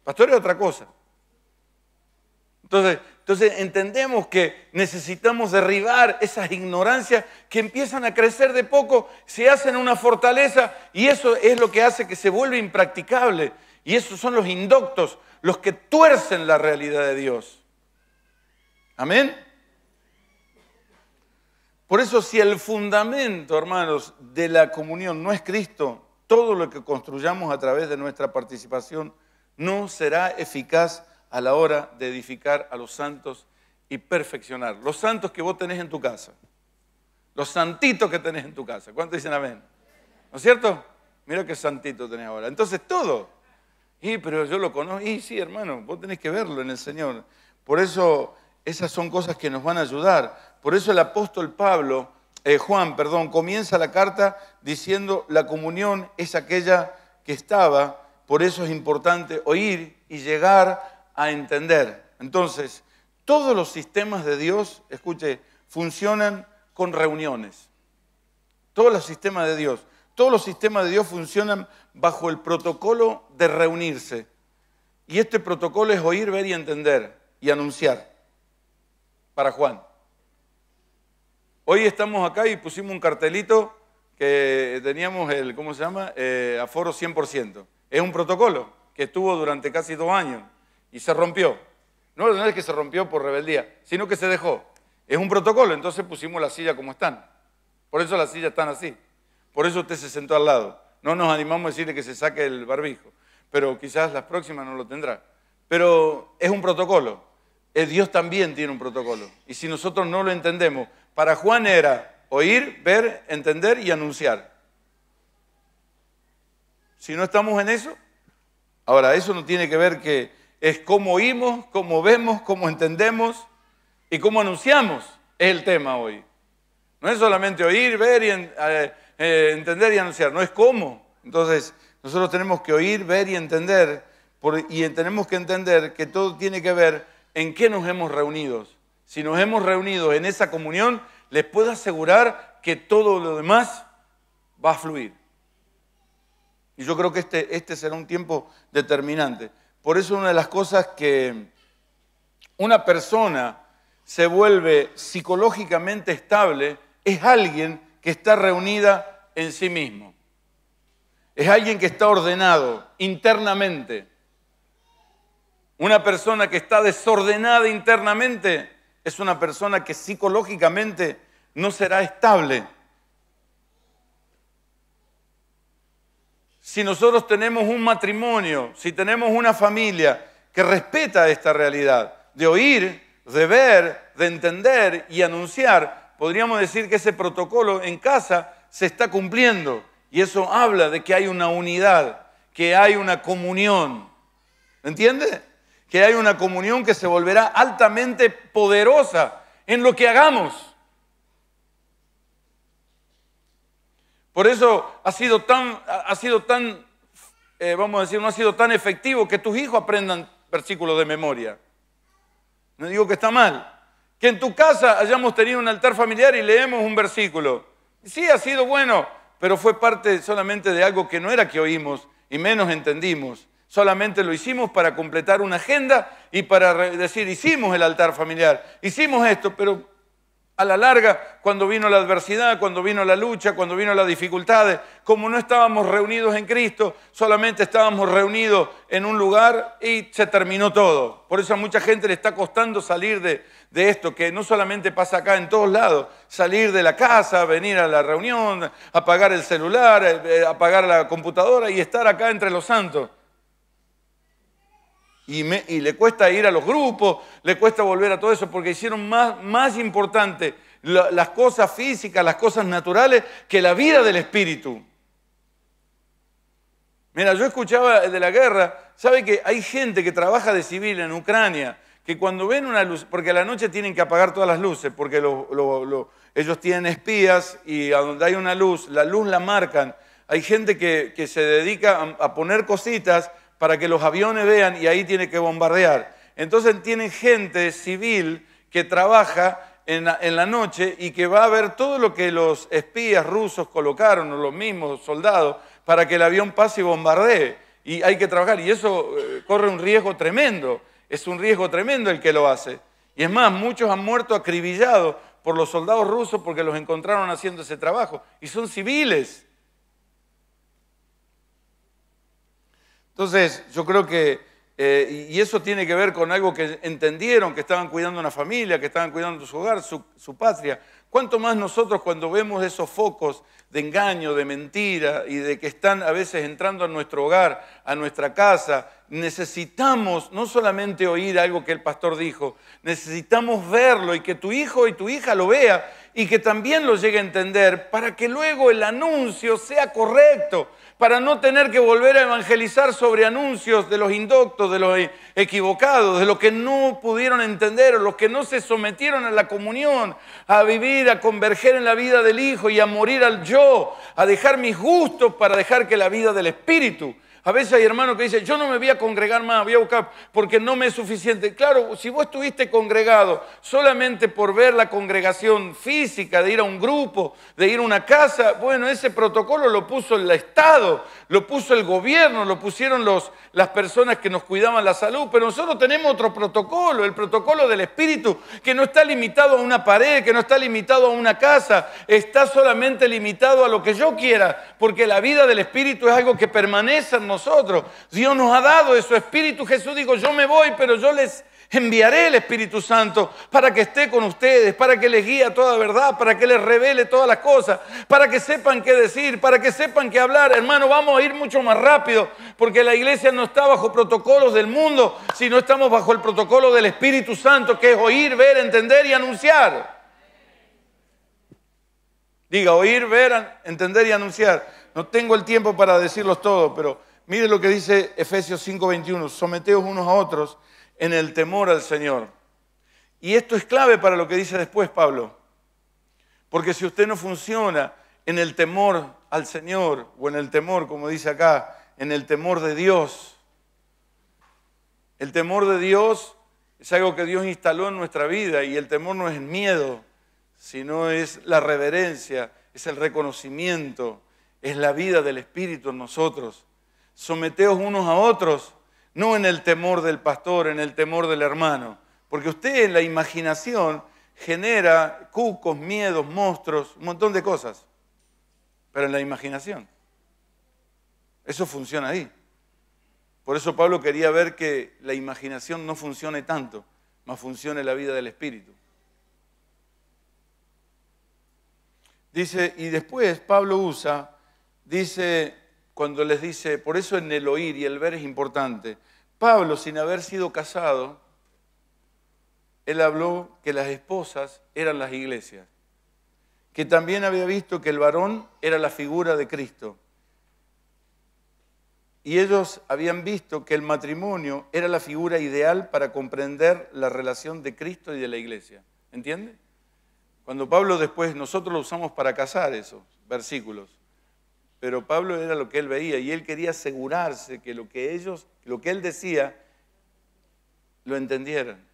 Speaker 1: Pastor es otra cosa. Entonces, entonces entendemos que necesitamos derribar esas ignorancias que empiezan a crecer de poco, se hacen una fortaleza y eso es lo que hace que se vuelva impracticable. Y esos son los indoctos, los que tuercen la realidad de Dios. Amén. Por eso si el fundamento, hermanos, de la comunión no es Cristo, todo lo que construyamos a través de nuestra participación no será eficaz a la hora de edificar a los santos y perfeccionar. Los santos que vos tenés en tu casa, los santitos que tenés en tu casa. ¿Cuántos dicen amén? ¿No es cierto? Mira qué santito tenés ahora. Entonces todo. Y pero yo lo conozco. Y sí, hermano, vos tenés que verlo en el Señor. Por eso esas son cosas que nos van a ayudar. Por eso el apóstol Pablo, eh, Juan, perdón, comienza la carta diciendo la comunión es aquella que estaba. Por eso es importante oír y llegar a entender. Entonces, todos los sistemas de Dios, escuche, funcionan con reuniones. Todos los sistemas de Dios, todos los sistemas de Dios funcionan bajo el protocolo de reunirse. Y este protocolo es oír, ver y entender y anunciar para Juan. Hoy estamos acá y pusimos un cartelito que teníamos el, ¿cómo se llama? Eh, aforo 100%. Es un protocolo que estuvo durante casi dos años y se rompió. No, es que se rompió por rebeldía, sino que se dejó. Es un protocolo, entonces pusimos la silla como están. Por eso las sillas están así. Por eso usted se sentó al lado. No nos animamos a decirle que se saque el barbijo, pero quizás las próximas no lo tendrá. Pero es un protocolo. Eh, Dios también tiene un protocolo. Y si nosotros no lo entendemos, para Juan era oír, ver, entender y anunciar. Si no estamos en eso, ahora eso no tiene que ver que es cómo oímos, cómo vemos, cómo entendemos y cómo anunciamos es el tema hoy. No es solamente oír, ver y eh, eh, entender y anunciar, no es cómo. Entonces, nosotros tenemos que oír, ver y entender y tenemos que entender que todo tiene que ver en qué nos hemos reunido. Si nos hemos reunido en esa comunión, les puedo asegurar que todo lo demás va a fluir. Y yo creo que este, este será un tiempo determinante. Por eso una de las cosas que una persona se vuelve psicológicamente estable es alguien que está reunida en sí mismo. Es alguien que está ordenado internamente. Una persona que está desordenada internamente es una persona que psicológicamente no será estable. si nosotros tenemos un matrimonio, si tenemos una familia que respeta esta realidad, de oír, de ver, de entender y anunciar, podríamos decir que ese protocolo en casa se está cumpliendo. Y eso habla de que hay una unidad, que hay una comunión. ¿Entiende? Que hay una comunión que se volverá altamente poderosa en lo que hagamos. Por eso ha sido tan, ha sido tan eh, vamos a decir, no ha sido tan efectivo que tus hijos aprendan versículos de memoria. No digo que está mal. Que en tu casa hayamos tenido un altar familiar y leemos un versículo. Sí, ha sido bueno, pero fue parte solamente de algo que no era que oímos y menos entendimos. Solamente lo hicimos para completar una agenda y para decir, hicimos el altar familiar, hicimos esto, pero a la larga, cuando vino la adversidad, cuando vino la lucha, cuando vino las dificultades, como no estábamos reunidos en Cristo, solamente estábamos reunidos en un lugar y se terminó todo. Por eso a mucha gente le está costando salir de, de esto, que no solamente pasa acá en todos lados, salir de la casa, venir a la reunión, apagar el celular, eh, eh, apagar la computadora y estar acá entre los santos. Y, le cuesta ir a los grupos, le cuesta volver a todo eso, porque hicieron más, más importante las cosas físicas, las cosas naturales, que la vida del espíritu. Mira, yo escuchaba de la guerra, sabe que hay gente que trabaja de civil en Ucrania, que cuando ven una luz, porque a la noche tienen que apagar todas las luces, porque ellos tienen espías y a donde hay una luz, la luz la marcan. Hay gente que, se dedica a poner cositas para que los aviones vean y ahí tiene que bombardear. Entonces tienen gente civil que trabaja en la, noche y que va a ver todo lo que los espías rusos colocaron, o los mismos soldados, para que el avión pase y bombardee. Y hay que trabajar. Y eso eh, corre un riesgo tremendo. Es un riesgo tremendo el que lo hace. Y es más, muchos han muerto acribillados por los soldados rusos porque los encontraron haciendo ese trabajo. Y son civiles. Entonces, yo creo que, eh, y eso tiene que ver con algo que entendieron, que estaban cuidando una familia, que estaban cuidando su hogar, su, su patria. ¿Cuánto más nosotros cuando vemos esos focos de engaño, de mentira y de que están a veces entrando a nuestro hogar, a nuestra casa, necesitamos no solamente oír algo que el pastor dijo, necesitamos verlo y que tu hijo y tu hija lo vea y que también lo llegue a entender para que luego el anuncio sea correcto, para no tener que volver a evangelizar sobre anuncios de los indoctos, de los equivocados, de los que no pudieron entender, o los que no se sometieron a la comunión, a vivir, a converger en la vida del Hijo y a morir al yo, a dejar mis gustos para dejar que la vida del Espíritu a veces hay hermanos que dicen, yo no me voy a congregar más, voy a buscar porque no me es suficiente. Claro, si vos estuviste congregado solamente por ver la congregación física, de ir a un grupo, de ir a una casa, bueno, ese protocolo lo puso el Estado, lo puso el gobierno, lo pusieron los, las personas que nos cuidaban la salud, pero nosotros tenemos otro protocolo, el protocolo del Espíritu, que no está limitado a una pared, que no está limitado a una casa, está solamente limitado a lo que yo quiera, porque la vida del Espíritu es algo que permanece en nosotros. Dios nos ha dado eso. Espíritu. Jesús dijo, yo me voy, pero yo les enviaré el Espíritu Santo para que esté con ustedes, para que les guíe toda verdad, para que les revele todas las cosas, para que sepan qué decir, para que sepan qué hablar. Hermano, vamos a ir mucho más rápido porque la iglesia no está bajo protocolos del mundo, sino estamos bajo el protocolo del Espíritu Santo, que es oír, ver, entender y anunciar. Diga, oír, ver, entender y anunciar. No tengo el tiempo para decirlos todos, pero Mire lo que dice Efesios 5:21, someteos unos a otros en el temor al Señor. Y esto es clave para lo que dice después Pablo, porque si usted no funciona en el temor al Señor, o en el temor, como dice acá, en el temor de Dios, el temor de Dios es algo que Dios instaló en nuestra vida y el temor no es el miedo, sino es la reverencia, es el reconocimiento, es la vida del Espíritu en nosotros someteos unos a otros, no en el temor del pastor, en el temor del hermano, porque usted en la imaginación genera cucos, miedos, monstruos, un montón de cosas, pero en la imaginación. Eso funciona ahí. Por eso Pablo quería ver que la imaginación no funcione tanto, más funcione la vida del Espíritu. Dice, y después Pablo usa, dice, cuando les dice, por eso en el oír y el ver es importante. Pablo, sin haber sido casado, él habló que las esposas eran las iglesias, que también había visto que el varón era la figura de Cristo. Y ellos habían visto que el matrimonio era la figura ideal para comprender la relación de Cristo y de la iglesia. ¿Entiende? Cuando Pablo después, nosotros lo usamos para casar esos versículos pero Pablo era lo que él veía y él quería asegurarse que lo que ellos, lo que él decía, lo entendieran.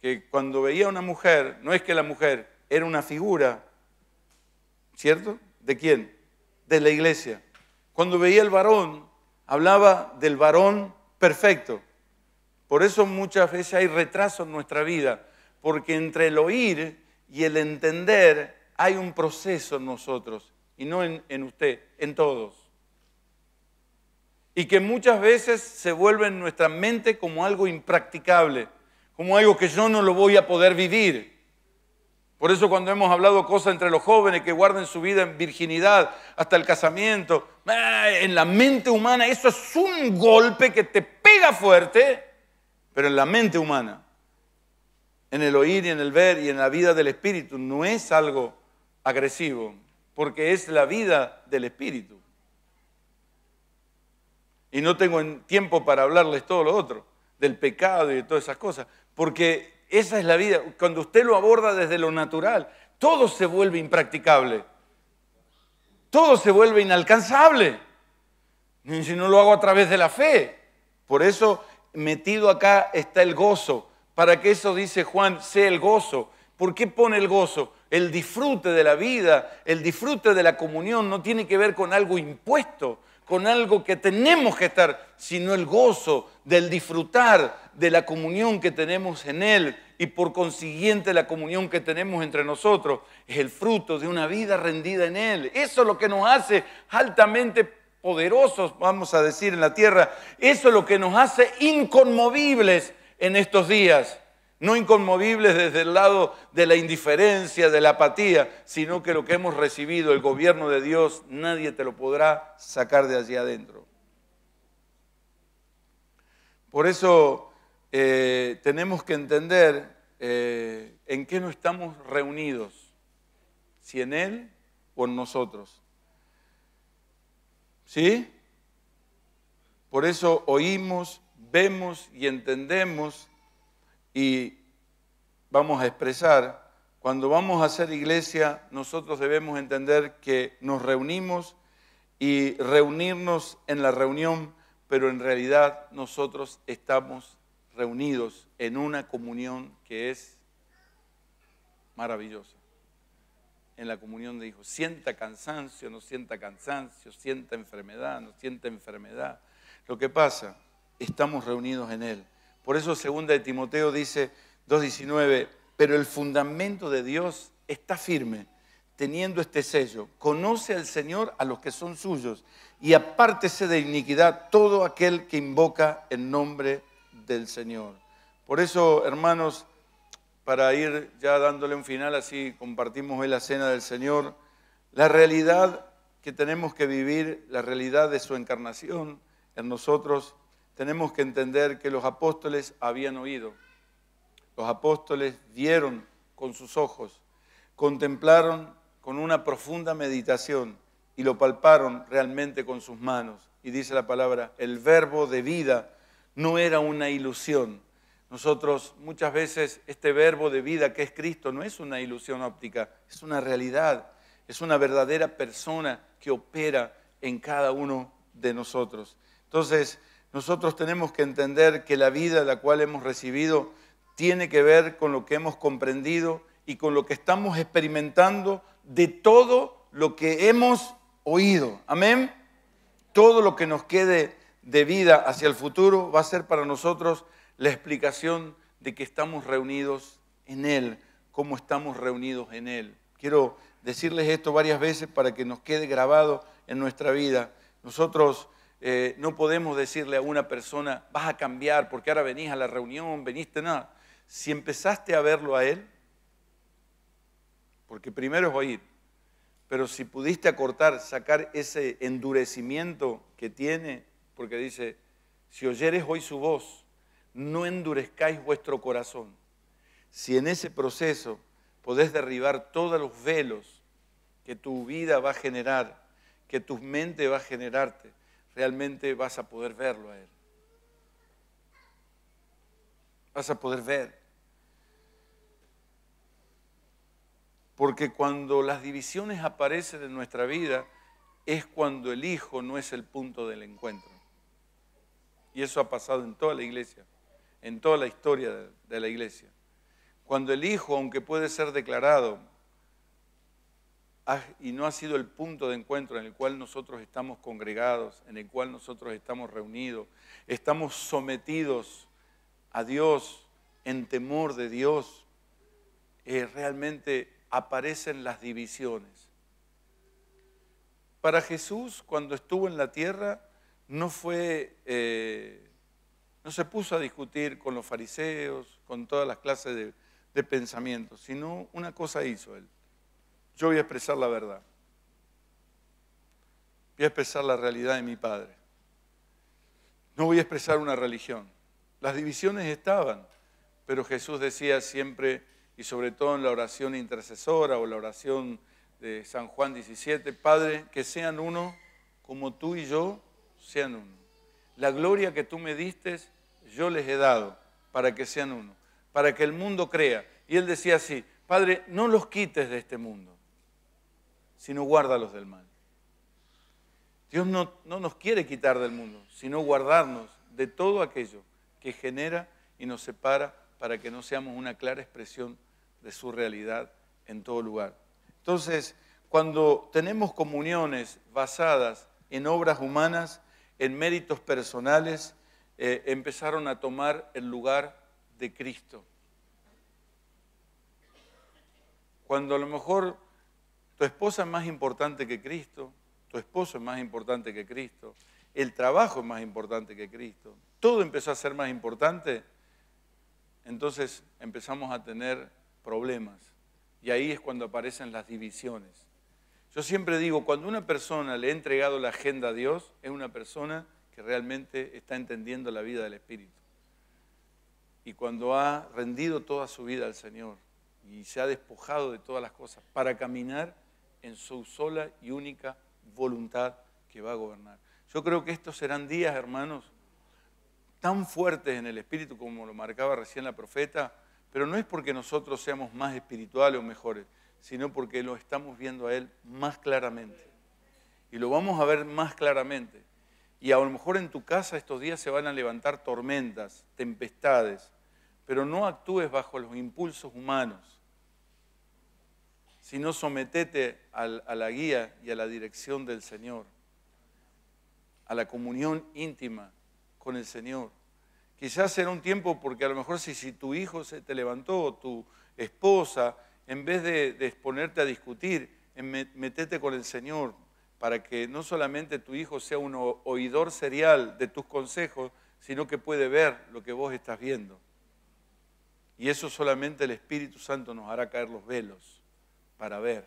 Speaker 1: Que cuando veía a una mujer, no es que la mujer era una figura, ¿cierto? ¿De quién? De la iglesia. Cuando veía el varón, hablaba del varón perfecto. Por eso muchas veces hay retraso en nuestra vida, porque entre el oír y el entender hay un proceso en nosotros y no en, usted, en todos. Y que muchas veces se vuelve en nuestra mente como algo impracticable, como algo que yo no lo voy a poder vivir. Por eso cuando hemos hablado cosas entre los jóvenes que guarden su vida en virginidad hasta el casamiento, ¡ah! en la mente humana eso es un golpe que te pega fuerte, pero en la mente humana, en el oír y en el ver y en la vida del espíritu, no es algo agresivo porque es la vida del Espíritu. Y no tengo tiempo para hablarles todo lo otro, del pecado y de todas esas cosas, porque esa es la vida. Cuando usted lo aborda desde lo natural, todo se vuelve impracticable, todo se vuelve inalcanzable, si no lo hago a través de la fe. Por eso metido acá está el gozo, para que eso dice Juan, sea el gozo. ¿Por qué pone el gozo? el disfrute de la vida, el disfrute de la comunión no tiene que ver con algo impuesto, con algo que tenemos que estar, sino el gozo del disfrutar de la comunión que tenemos en Él y por consiguiente la comunión que tenemos entre nosotros es el fruto de una vida rendida en Él. Eso es lo que nos hace altamente poderosos, vamos a decir, en la tierra. Eso es lo que nos hace inconmovibles en estos días no inconmovibles desde el lado de la indiferencia, de la apatía, sino que lo que hemos recibido, el gobierno de Dios, nadie te lo podrá sacar de allí adentro. Por eso eh, tenemos que entender eh, en qué no estamos reunidos, si en Él o en nosotros. ¿Sí? Por eso oímos, vemos y entendemos y vamos a expresar, cuando vamos a hacer iglesia, nosotros debemos entender que nos reunimos y reunirnos en la reunión, pero en realidad nosotros estamos reunidos en una comunión que es maravillosa, en la comunión de hijos. Sienta cansancio, no sienta cansancio, sienta enfermedad, no sienta enfermedad. Lo que pasa, estamos reunidos en Él. Por eso Segunda de Timoteo dice 2.19, pero el fundamento de Dios está firme, teniendo este sello. Conoce al Señor a los que son suyos y apártese de iniquidad todo aquel que invoca el nombre del Señor. Por eso, hermanos, para ir ya dándole un final, así compartimos hoy la cena del Señor, la realidad que tenemos que vivir, la realidad de su encarnación en nosotros tenemos que entender que los apóstoles habían oído, los apóstoles vieron con sus ojos, contemplaron con una profunda meditación y lo palparon realmente con sus manos. Y dice la palabra, el verbo de vida no era una ilusión. Nosotros muchas veces este verbo de vida que es Cristo no es una ilusión óptica, es una realidad, es una verdadera persona que opera en cada uno de nosotros. Entonces, nosotros tenemos que entender que la vida la cual hemos recibido tiene que ver con lo que hemos comprendido y con lo que estamos experimentando de todo lo que hemos oído. Amén. Todo lo que nos quede de vida hacia el futuro va a ser para nosotros la explicación de que estamos reunidos en Él, cómo estamos reunidos en Él. Quiero decirles esto varias veces para que nos quede grabado en nuestra vida. Nosotros eh, no podemos decirle a una persona, vas a cambiar porque ahora venís a la reunión, veniste, nada. Si empezaste a verlo a él, porque primero es oír, pero si pudiste acortar, sacar ese endurecimiento que tiene, porque dice, si oyeres hoy su voz, no endurezcáis vuestro corazón. Si en ese proceso podés derribar todos los velos que tu vida va a generar, que tu mente va a generarte, realmente vas a poder verlo a Él. Vas a poder ver. Porque cuando las divisiones aparecen en nuestra vida es cuando el Hijo no es el punto del encuentro. Y eso ha pasado en toda la iglesia, en toda la historia de la iglesia. Cuando el Hijo, aunque puede ser declarado y no ha sido el punto de encuentro en el cual nosotros estamos congregados, en el cual nosotros estamos reunidos, estamos sometidos a Dios, en temor de Dios, eh, realmente aparecen las divisiones. Para Jesús, cuando estuvo en la tierra, no fue, eh, no se puso a discutir con los fariseos, con todas las clases de, de pensamientos, sino una cosa hizo él yo voy a expresar la verdad. Voy a expresar la realidad de mi padre. No voy a expresar una religión. Las divisiones estaban, pero Jesús decía siempre, y sobre todo en la oración intercesora o la oración de San Juan 17, Padre, que sean uno como tú y yo sean uno. La gloria que tú me diste, yo les he dado para que sean uno, para que el mundo crea. Y él decía así, Padre, no los quites de este mundo, sino guárdalos del mal. Dios no, nos quiere quitar del mundo, sino guardarnos de todo aquello que genera y nos separa para que no seamos una clara expresión de su realidad en todo lugar. Entonces, cuando tenemos comuniones basadas en obras humanas, en méritos personales, eh, empezaron a tomar el lugar de Cristo. Cuando a lo mejor tu esposa es más importante que Cristo, tu esposo es más importante que Cristo, el trabajo es más importante que Cristo, todo empezó a ser más importante, entonces empezamos a tener problemas. Y ahí es cuando aparecen las divisiones. Yo siempre digo, cuando una persona le ha entregado la agenda a Dios, es una persona que realmente está entendiendo la vida del Espíritu. Y cuando ha rendido toda su vida al Señor y se ha despojado de todas las cosas para caminar en su sola y única voluntad que va a gobernar. Yo creo que estos serán días, hermanos, tan fuertes en el espíritu como lo marcaba recién la profeta, pero no es porque nosotros seamos más espirituales o mejores, sino porque lo estamos viendo a Él más claramente. Y lo vamos a ver más claramente. Y a lo mejor en tu casa estos días se van a levantar tormentas, tempestades, pero no actúes bajo los impulsos humanos sino sometete a la guía y a la dirección del Señor, a la comunión íntima con el Señor. Quizás será un tiempo porque a lo mejor si, si tu hijo se te levantó, tu esposa, en vez de, de exponerte a discutir, metete con el Señor para que no solamente tu hijo sea un oidor serial de tus consejos, sino que puede ver lo que vos estás viendo. Y eso solamente el Espíritu Santo nos hará caer los velos para ver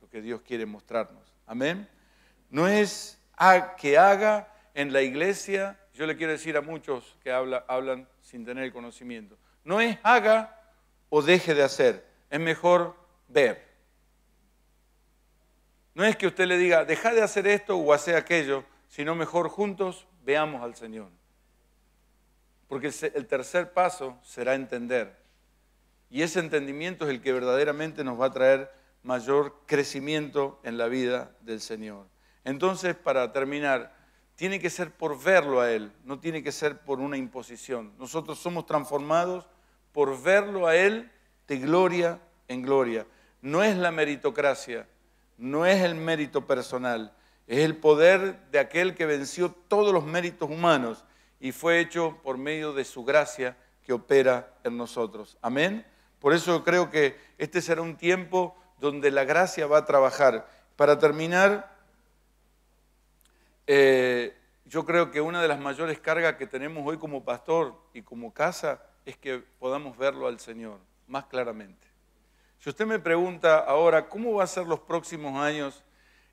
Speaker 1: lo que Dios quiere mostrarnos. Amén. No es a que haga en la iglesia, yo le quiero decir a muchos que hablan sin tener el conocimiento, no es haga o deje de hacer, es mejor ver. No es que usted le diga, deja de hacer esto o hace aquello, sino mejor juntos veamos al Señor. Porque el tercer paso será entender y ese entendimiento es el que verdaderamente nos va a traer mayor crecimiento en la vida del Señor. Entonces, para terminar, tiene que ser por verlo a Él, no tiene que ser por una imposición. Nosotros somos transformados por verlo a Él de gloria en gloria. No es la meritocracia, no es el mérito personal, es el poder de aquel que venció todos los méritos humanos y fue hecho por medio de su gracia que opera en nosotros. Amén. Por eso creo que este será un tiempo donde la gracia va a trabajar. Para terminar, eh, yo creo que una de las mayores cargas que tenemos hoy como pastor y como casa es que podamos verlo al Señor más claramente. Si usted me pregunta ahora, ¿cómo va a ser los próximos años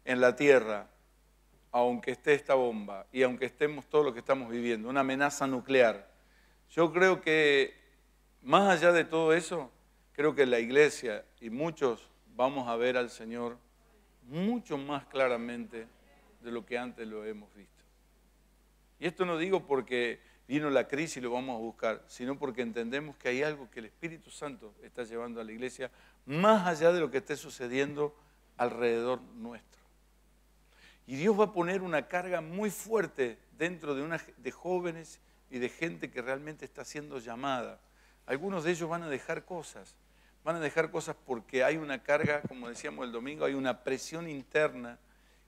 Speaker 1: en la tierra, aunque esté esta bomba y aunque estemos todo lo que estamos viviendo, una amenaza nuclear? Yo creo que más allá de todo eso, creo que la iglesia y muchos vamos a ver al Señor mucho más claramente de lo que antes lo hemos visto. Y esto no digo porque vino la crisis y lo vamos a buscar, sino porque entendemos que hay algo que el Espíritu Santo está llevando a la iglesia más allá de lo que esté sucediendo alrededor nuestro. Y Dios va a poner una carga muy fuerte dentro de, una, de jóvenes y de gente que realmente está siendo llamada. Algunos de ellos van a dejar cosas, van a dejar cosas porque hay una carga, como decíamos el domingo, hay una presión interna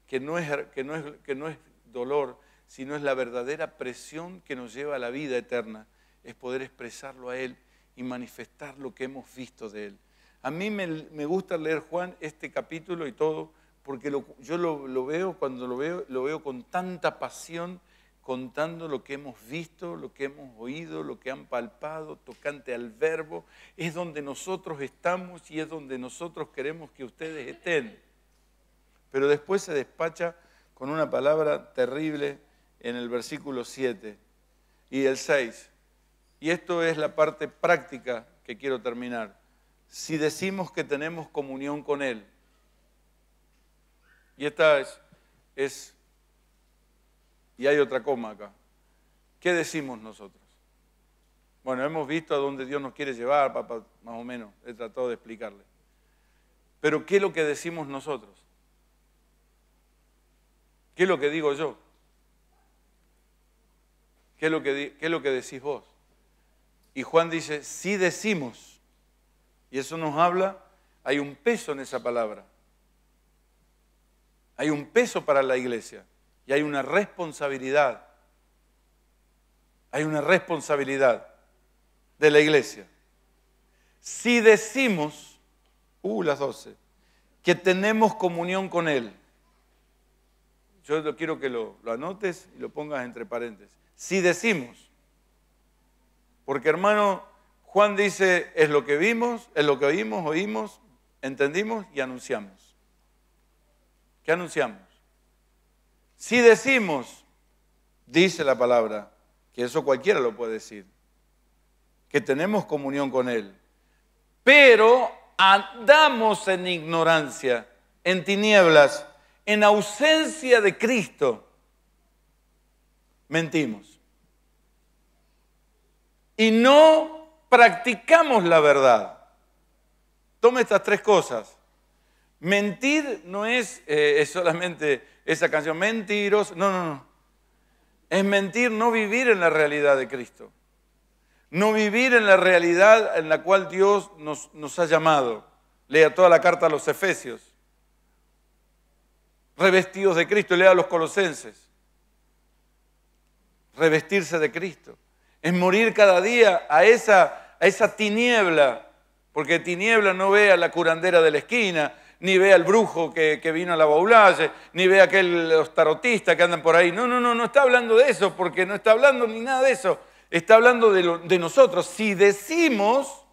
Speaker 1: que no es, que no es, que no es dolor, sino es la verdadera presión que nos lleva a la vida eterna, es poder expresarlo a Él y manifestar lo que hemos visto de Él. A mí me, gusta leer Juan este capítulo y todo, porque yo lo, lo, veo, cuando lo veo, lo veo con tanta pasión contando lo que hemos visto, lo que hemos oído, lo que han palpado, tocante al verbo. Es donde nosotros estamos y es donde nosotros queremos que ustedes estén. Pero después se despacha con una palabra terrible en el versículo 7 y el 6. Y esto es la parte práctica que quiero terminar. Si decimos que tenemos comunión con Él, y esta es, es y hay otra coma acá. ¿Qué decimos nosotros? Bueno, hemos visto a dónde Dios nos quiere llevar, papá, más o menos, he tratado de explicarle. Pero ¿qué es lo que decimos nosotros? ¿Qué es lo que digo yo? ¿Qué es lo que, lo que decís vos? Y Juan dice, sí decimos. Y eso nos habla, hay un peso en esa palabra. Hay un peso para la iglesia y hay una responsabilidad. Hay una responsabilidad de la iglesia. Si decimos, uh, las doce, que tenemos comunión con Él, yo quiero que lo, lo anotes y lo pongas entre paréntesis. Si decimos, porque hermano, Juan dice, es lo que vimos, es lo que oímos, oímos, entendimos y anunciamos. ¿Qué anunciamos? Si decimos, dice la palabra, que eso cualquiera lo puede decir, que tenemos comunión con Él, pero andamos en ignorancia, en tinieblas, en ausencia de Cristo, mentimos. Y no practicamos la verdad. Tome estas tres cosas. Mentir no es, eh, es solamente esa canción, mentiros. No, no, no. Es mentir no vivir en la realidad de Cristo. No vivir en la realidad en la cual Dios nos, ha llamado. Lea toda la carta a los Efesios. Revestidos de Cristo, lea a los Colosenses. Revestirse de Cristo. Es morir cada día a esa, a esa tiniebla, porque tiniebla no vea la curandera de la esquina, ni ve al brujo que, vino a la Baulalle, ni ve a aquel, los tarotistas que andan por ahí. No, no, no, no está hablando de eso, porque no está hablando ni nada de eso. Está hablando de, nosotros. Si decimos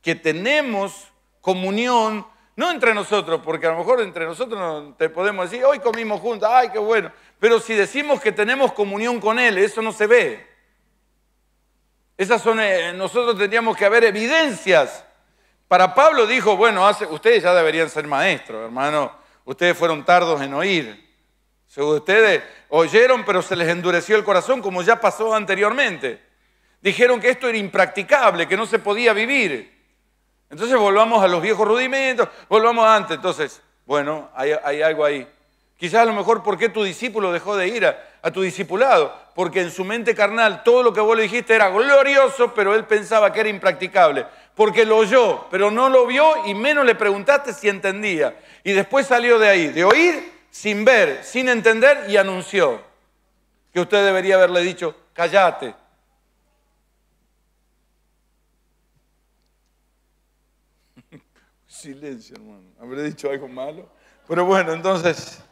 Speaker 1: que tenemos comunión, no entre nosotros, porque a lo mejor entre nosotros no te podemos decir, hoy comimos juntos, ay, qué bueno. Pero si decimos que tenemos comunión con Él, eso no se ve. Esas son, eh, nosotros tendríamos que haber evidencias para Pablo dijo, bueno, ustedes ya deberían ser maestros, hermano, ustedes fueron tardos en oír. Según ustedes oyeron, pero se les endureció el corazón, como ya pasó anteriormente. Dijeron que esto era impracticable, que no se podía vivir. Entonces volvamos a los viejos rudimentos, volvamos antes. Entonces, bueno, hay, algo ahí. Quizás a lo mejor porque tu discípulo dejó de ir a, a, tu discipulado, porque en su mente carnal todo lo que vos le dijiste era glorioso, pero él pensaba que era impracticable porque lo oyó, pero no lo vio y menos le preguntaste si entendía. Y después salió de ahí, de oír sin ver, sin entender y anunció que usted debería haberle dicho, cállate. Silencio, hermano. ¿Habré dicho algo malo? Pero bueno, entonces,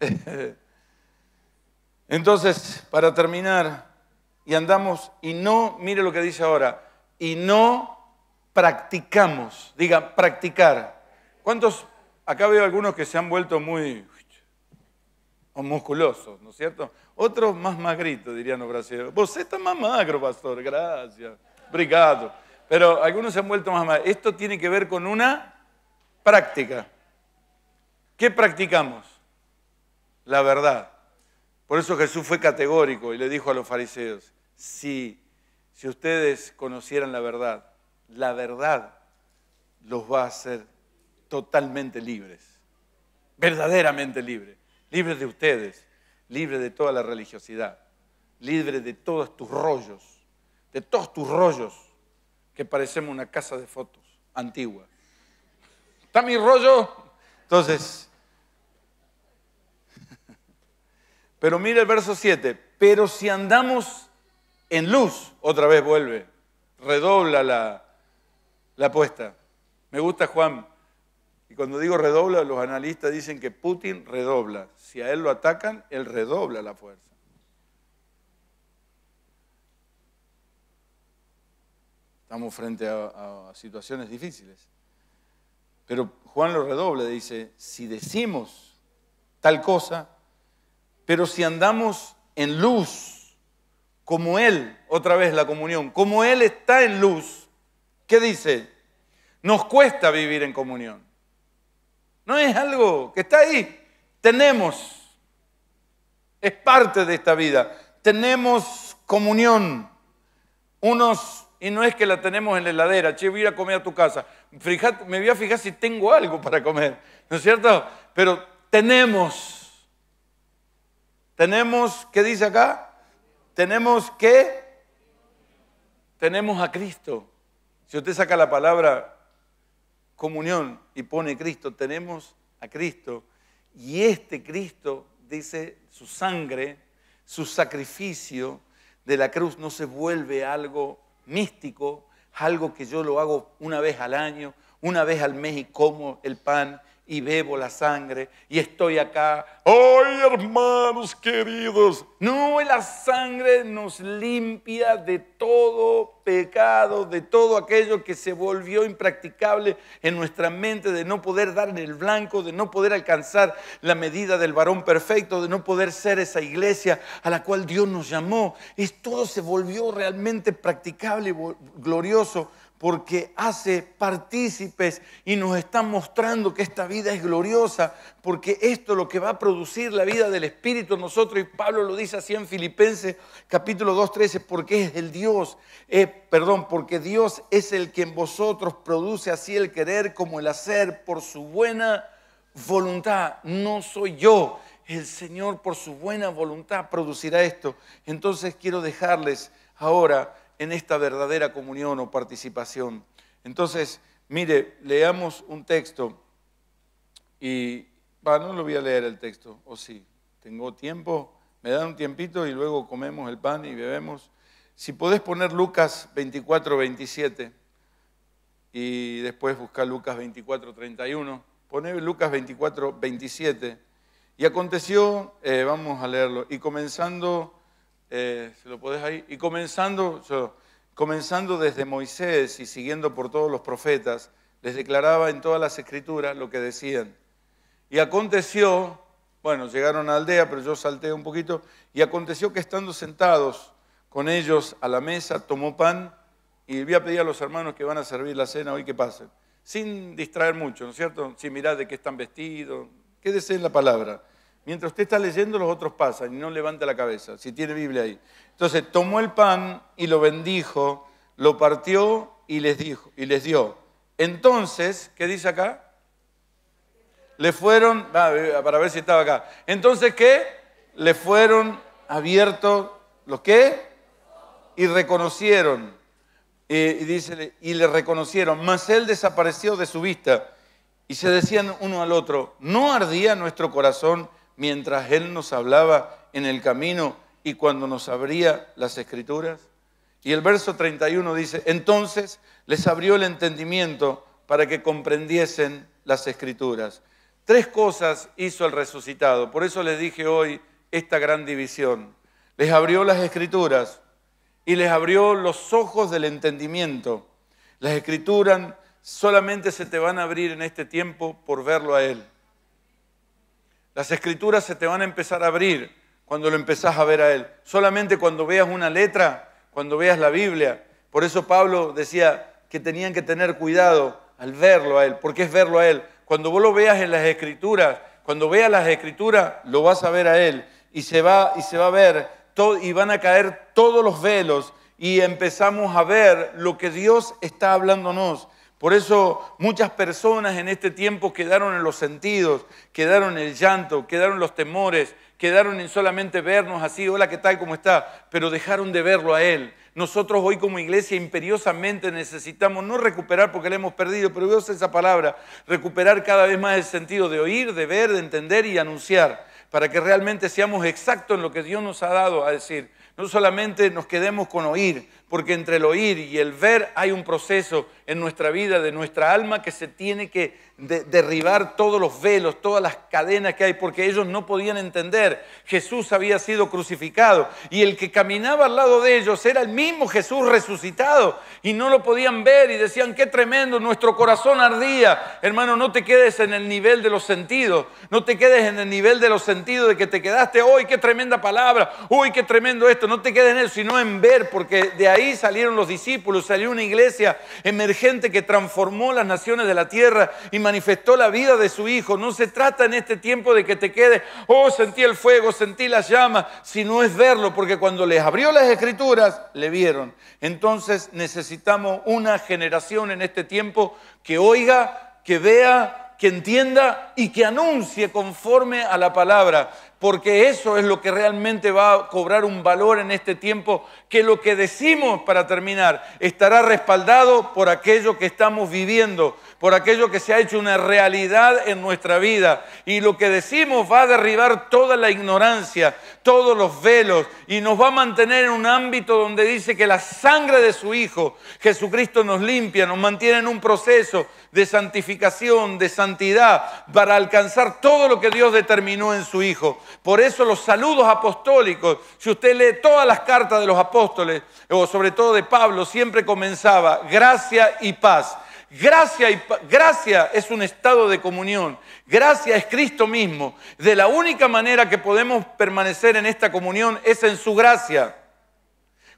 Speaker 1: entonces, para terminar, y andamos, y no, mire lo que dice ahora, y no practicamos. Diga, practicar. ¿Cuántos? Acá veo algunos que se han vuelto muy musculosos, ¿no es cierto? Otros más magritos, dirían los brasileños. Vos estás más magro, pastor, gracias. Obrigado. Pero algunos se han vuelto más magros. Esto tiene que ver con una práctica. ¿Qué practicamos? La verdad. Por eso Jesús fue categórico y le dijo a los fariseos, si ustedes conocieran la verdad, la verdad los va a hacer totalmente libres, verdaderamente libres, libres de ustedes, libres de toda la religiosidad, libres de todos tus rollos, de todos tus rollos que parecemos una casa de fotos antigua. ¿Está mi rollo? Entonces, pero mira el verso 7, pero si andamos en luz, otra vez vuelve, redobla la, la apuesta. Me gusta Juan. Y cuando digo redobla, los analistas dicen que Putin redobla. Si a él lo atacan, él redobla la fuerza. Estamos frente a, situaciones difíciles. Pero Juan lo redobla, dice, si decimos tal cosa, pero si andamos en luz, como Él, otra vez la comunión, como Él está en luz, ¿Qué dice? Nos cuesta vivir en comunión. No es algo que está ahí. Tenemos. Es parte de esta vida. Tenemos comunión. Unos, y no es que la tenemos en la heladera, che, voy a comer a tu casa. me voy a fijar si tengo algo para comer, ¿no es cierto? Pero tenemos. Tenemos, ¿qué dice acá? Tenemos que tenemos a Cristo. Si usted saca la palabra comunión y pone Cristo, tenemos a Cristo. Y este Cristo, dice, su sangre, su sacrificio de la cruz no se vuelve algo místico, algo que yo lo hago una vez al año, una vez al mes y como el pan y bebo la sangre y estoy acá. ¡Ay, hermanos queridos! No, la sangre nos limpia de todo pecado, de todo aquello que se volvió impracticable en nuestra mente, de no poder darle el blanco, de no poder alcanzar la medida del varón perfecto, de no poder ser esa iglesia a la cual Dios nos llamó. Es todo se volvió realmente practicable y glorioso porque hace partícipes y nos está mostrando que esta vida es gloriosa, porque esto es lo que va a producir la vida del Espíritu en nosotros, y Pablo lo dice así en Filipenses capítulo 2, 13, porque es el Dios, eh, perdón, porque Dios es el que en vosotros produce así el querer como el hacer por su buena voluntad, no soy yo, el Señor por su buena voluntad producirá esto. Entonces quiero dejarles ahora en esta verdadera comunión o participación. Entonces, mire, leamos un texto y, no lo voy a leer el texto, o sí, tengo tiempo, me dan un tiempito y luego comemos el pan y bebemos. Si podés poner Lucas 24, 27 y después buscar Lucas 24, 31, poné Lucas 24, 27. Y aconteció, eh, vamos a leerlo, y comenzando eh, lo ahí, y comenzando, comenzando desde Moisés y siguiendo por todos los profetas, les declaraba en todas las escrituras lo que decían. Y aconteció, bueno, llegaron a la aldea, pero yo salté un poquito, y aconteció que estando sentados con ellos a la mesa, tomó pan y voy a pedir a los hermanos que van a servir la cena hoy que pasen, sin distraer mucho, ¿no es cierto? Sin mirar de qué están vestidos, quédese en la palabra. Mientras usted está leyendo, los otros pasan y no levanta la cabeza, si tiene Biblia ahí. Entonces tomó el pan y lo bendijo, lo partió y les, dijo, y les dio. Entonces, ¿qué dice acá? Le fueron, para ver si estaba acá. Entonces, ¿qué? Le fueron abiertos los qué? Y reconocieron. Eh, y, y le reconocieron, mas él desapareció de su vista. Y se decían uno al otro, ¿no ardía nuestro corazón mientras Él nos hablaba en el camino y cuando nos abría las escrituras? Y el verso 31 dice, entonces les abrió el entendimiento para que comprendiesen las escrituras. Tres cosas hizo el resucitado, por eso les dije hoy esta gran división. Les abrió las escrituras y les abrió los ojos del entendimiento. Las escrituras solamente se te van a abrir en este tiempo por verlo a Él. Las escrituras se te van a empezar a abrir cuando lo empezás a ver a Él. Solamente cuando veas una letra, cuando veas la Biblia. Por eso Pablo decía que tenían que tener cuidado al verlo a Él, porque es verlo a Él. Cuando vos lo veas en las escrituras, cuando veas las escrituras, lo vas a ver a Él y se va, y se va a ver todo, y van a caer todos los velos y empezamos a ver lo que Dios está hablándonos. Por eso muchas personas en este tiempo quedaron en los sentidos, quedaron en el llanto, quedaron en los temores, quedaron en solamente vernos así, hola, ¿qué tal? ¿Cómo está? Pero dejaron de verlo a Él. Nosotros hoy como iglesia imperiosamente necesitamos no recuperar porque le hemos perdido, pero Dios esa palabra, recuperar cada vez más el sentido de oír, de ver, de entender y anunciar, para que realmente seamos exactos en lo que Dios nos ha dado a decir. No solamente nos quedemos con oír, porque entre el oír y el ver hay un proceso en nuestra vida, de nuestra alma, que se tiene que derribar todos los velos, todas las cadenas que hay, porque ellos no podían entender. Jesús había sido crucificado y el que caminaba al lado de ellos era el mismo Jesús resucitado y no lo podían ver y decían, qué tremendo, nuestro corazón ardía. Hermano, no te quedes en el nivel de los sentidos, no te quedes en el nivel de los sentidos de que te quedaste, uy qué tremenda palabra, uy qué tremendo esto, no te quedes en eso, sino en ver, porque de ahí ahí salieron los discípulos, salió una iglesia emergente que transformó las naciones de la tierra y manifestó la vida de su Hijo. No se trata en este tiempo de que te quede, oh, sentí el fuego, sentí las llamas, sino es verlo, porque cuando les abrió las escrituras, le vieron. Entonces necesitamos una generación en este tiempo que oiga, que vea, que entienda y que anuncie conforme a la palabra porque eso es lo que realmente va a cobrar un valor en este tiempo, que lo que decimos para terminar estará respaldado por aquello que estamos viviendo por aquello que se ha hecho una realidad en nuestra vida. Y lo que decimos va a derribar toda la ignorancia, todos los velos, y nos va a mantener en un ámbito donde dice que la sangre de su Hijo, Jesucristo, nos limpia, nos mantiene en un proceso de santificación, de santidad, para alcanzar todo lo que Dios determinó en su Hijo. Por eso los saludos apostólicos, si usted lee todas las cartas de los apóstoles, o sobre todo de Pablo, siempre comenzaba gracia y paz. Gracia, y, gracia es un estado de comunión. Gracia es Cristo mismo. De la única manera que podemos permanecer en esta comunión es en su gracia.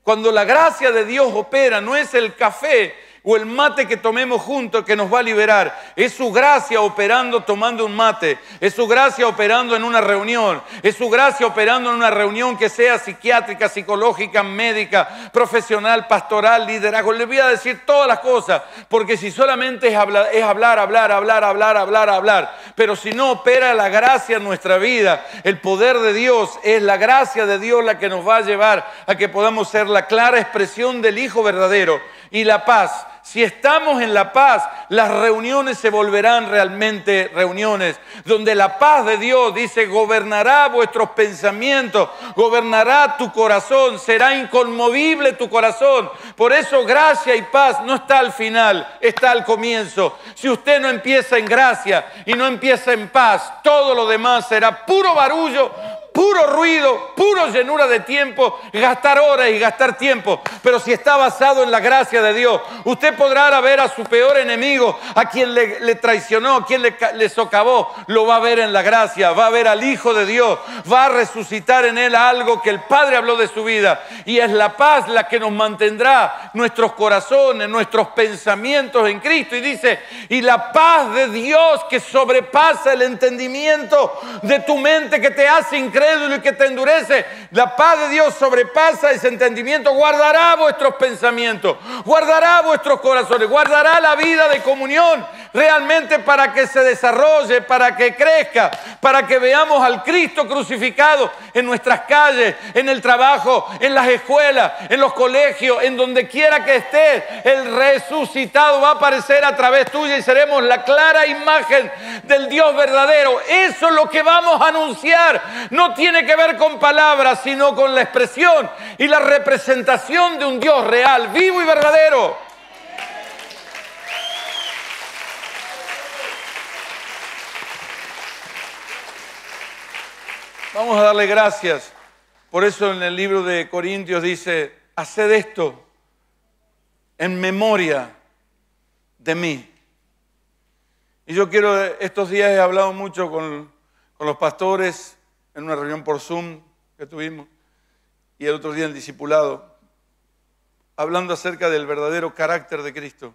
Speaker 1: Cuando la gracia de Dios opera, no es el café o el mate que tomemos juntos que nos va a liberar. Es su gracia operando tomando un mate, es su gracia operando en una reunión, es su gracia operando en una reunión que sea psiquiátrica, psicológica, médica, profesional, pastoral, liderazgo. Les voy a decir todas las cosas, porque si solamente es hablar, hablar, hablar, hablar, hablar, hablar, hablar, pero si no opera la gracia en nuestra vida, el poder de Dios es la gracia de Dios la que nos va a llevar a que podamos ser la clara expresión del Hijo verdadero y la paz. Si estamos en la paz, las reuniones se volverán realmente reuniones, donde la paz de Dios dice, gobernará vuestros pensamientos, gobernará tu corazón, será inconmovible tu corazón. Por eso gracia y paz no está al final, está al comienzo. Si usted no empieza en gracia y no empieza en paz, todo lo demás será puro barullo, puro ruido, puro llenura de tiempo, gastar horas y gastar tiempo. Pero si está basado en la gracia de Dios, usted podrá ver a su peor enemigo, a quien le, traicionó, a quien le, le, socavó, lo va a ver en la gracia, va a ver al Hijo de Dios, va a resucitar en él algo que el Padre habló de su vida. Y es la paz la que nos mantendrá nuestros corazones, nuestros pensamientos en Cristo. Y dice, y la paz de Dios que sobrepasa el entendimiento de tu mente que te hace increíble y que te endurece. La paz de Dios sobrepasa ese entendimiento, guardará vuestros pensamientos, guardará vuestros corazones, guardará la vida de comunión realmente para que se desarrolle, para que crezca, para que veamos al Cristo crucificado en nuestras calles, en el trabajo, en las escuelas, en los colegios, en donde quiera que estés. El resucitado va a aparecer a través tuya y seremos la clara imagen del Dios verdadero. Eso es lo que vamos a anunciar. No tiene que ver con palabras, sino con la expresión y la representación de un Dios real, vivo y verdadero. Vamos a darle gracias. Por eso en el libro de Corintios dice, haced esto en memoria de mí. Y yo quiero, estos días he hablado mucho con, con los pastores en una reunión por Zoom que tuvimos y el otro día en discipulado, hablando acerca del verdadero carácter de Cristo.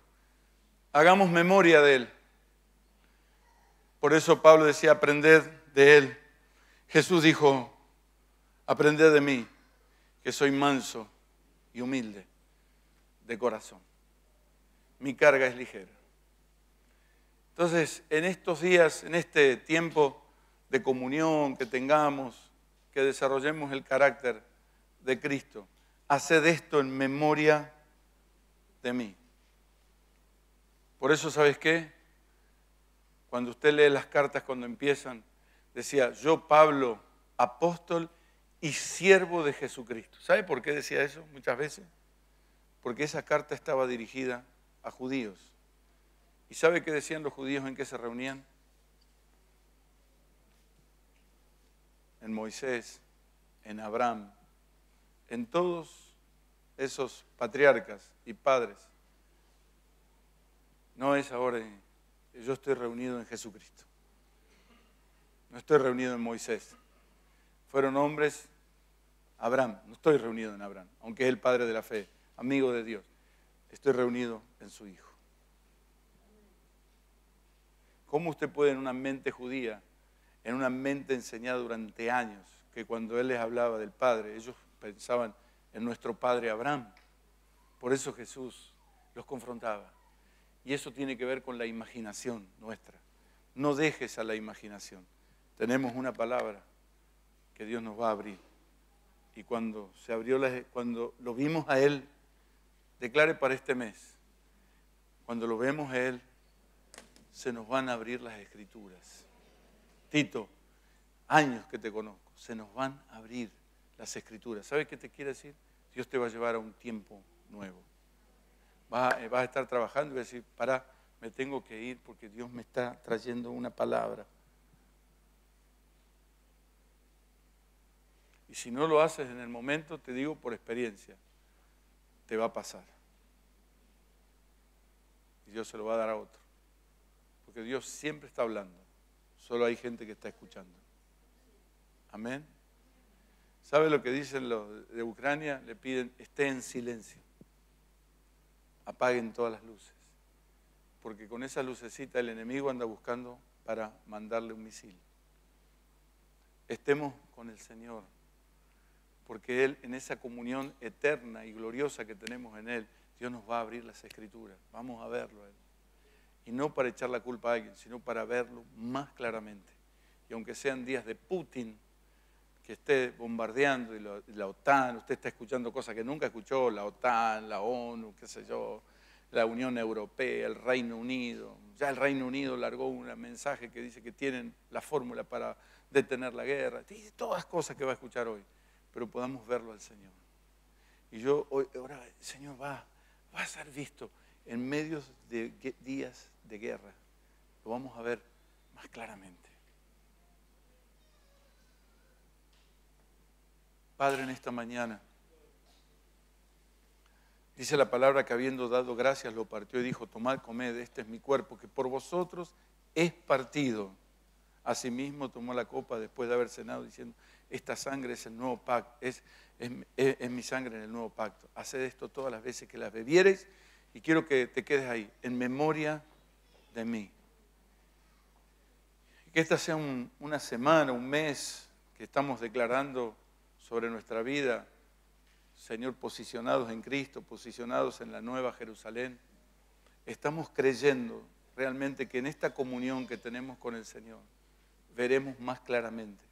Speaker 1: Hagamos memoria de Él. Por eso Pablo decía, aprended de Él. Jesús dijo, aprended de mí, que soy manso y humilde de corazón. Mi carga es ligera. Entonces, en estos días, en este tiempo, de comunión que tengamos, que desarrollemos el carácter de Cristo. Haced esto en memoria de mí. Por eso, ¿sabes qué? Cuando usted lee las cartas, cuando empiezan, decía, yo Pablo, apóstol y siervo de Jesucristo. ¿Sabe por qué decía eso muchas veces? Porque esa carta estaba dirigida a judíos. ¿Y sabe qué decían los judíos en qué se reunían? en Moisés, en Abraham, en todos esos patriarcas y padres. No es ahora, yo estoy reunido en Jesucristo. No estoy reunido en Moisés. Fueron hombres, Abraham, no estoy reunido en Abraham, aunque es el padre de la fe, amigo de Dios. Estoy reunido en su Hijo. ¿Cómo usted puede en una mente judía en una mente enseñada durante años, que cuando Él les hablaba del Padre, ellos pensaban en nuestro Padre Abraham. Por eso Jesús los confrontaba. Y eso tiene que ver con la imaginación nuestra. No dejes a la imaginación. Tenemos una palabra que Dios nos va a abrir. Y cuando se abrió, la, cuando lo vimos a Él, declare para este mes, cuando lo vemos a Él, se nos van a abrir las escrituras. Tito, años que te conozco, se nos van a abrir las escrituras. ¿Sabes qué te quiere decir? Dios te va a llevar a un tiempo nuevo. Vas a, eh, vas a estar trabajando y vas a decir, pará, me tengo que ir porque Dios me está trayendo una palabra. Y si no lo haces en el momento, te digo por experiencia, te va a pasar. Y Dios se lo va a dar a otro. Porque Dios siempre está hablando solo hay gente que está escuchando. Amén. ¿Sabe lo que dicen los de Ucrania? Le piden, esté en silencio. Apaguen todas las luces. Porque con esa lucecita el enemigo anda buscando para mandarle un misil. Estemos con el Señor. Porque Él, en esa comunión eterna y gloriosa que tenemos en Él, Dios nos va a abrir las escrituras. Vamos a verlo y no para echar la culpa a alguien, sino para verlo más claramente. Y aunque sean días de Putin, que esté bombardeando y la, OTAN, usted está escuchando cosas que nunca escuchó, la OTAN, la ONU, qué sé yo, la Unión Europea, el Reino Unido. Ya el Reino Unido largó un mensaje que dice que tienen la fórmula para detener la guerra. Y todas cosas que va a escuchar hoy, pero podamos verlo al Señor. Y yo hoy, ahora, Señor, va, va a ser visto en medio de días de guerra. Lo vamos a ver más claramente. Padre, en esta mañana, dice la palabra que habiendo dado gracias lo partió y dijo, tomad, comed, este es mi cuerpo que por vosotros es partido. Asimismo tomó la copa después de haber cenado diciendo, esta sangre es el nuevo pacto, es, es, mi sangre en el nuevo pacto. Haced esto todas las veces que las bebieres y quiero que te quedes ahí, en memoria de mí. Que esta sea una semana, un mes que estamos declarando sobre nuestra vida, Señor, posicionados en Cristo, posicionados en la nueva Jerusalén. Estamos creyendo realmente que en esta comunión que tenemos con el Señor veremos más claramente.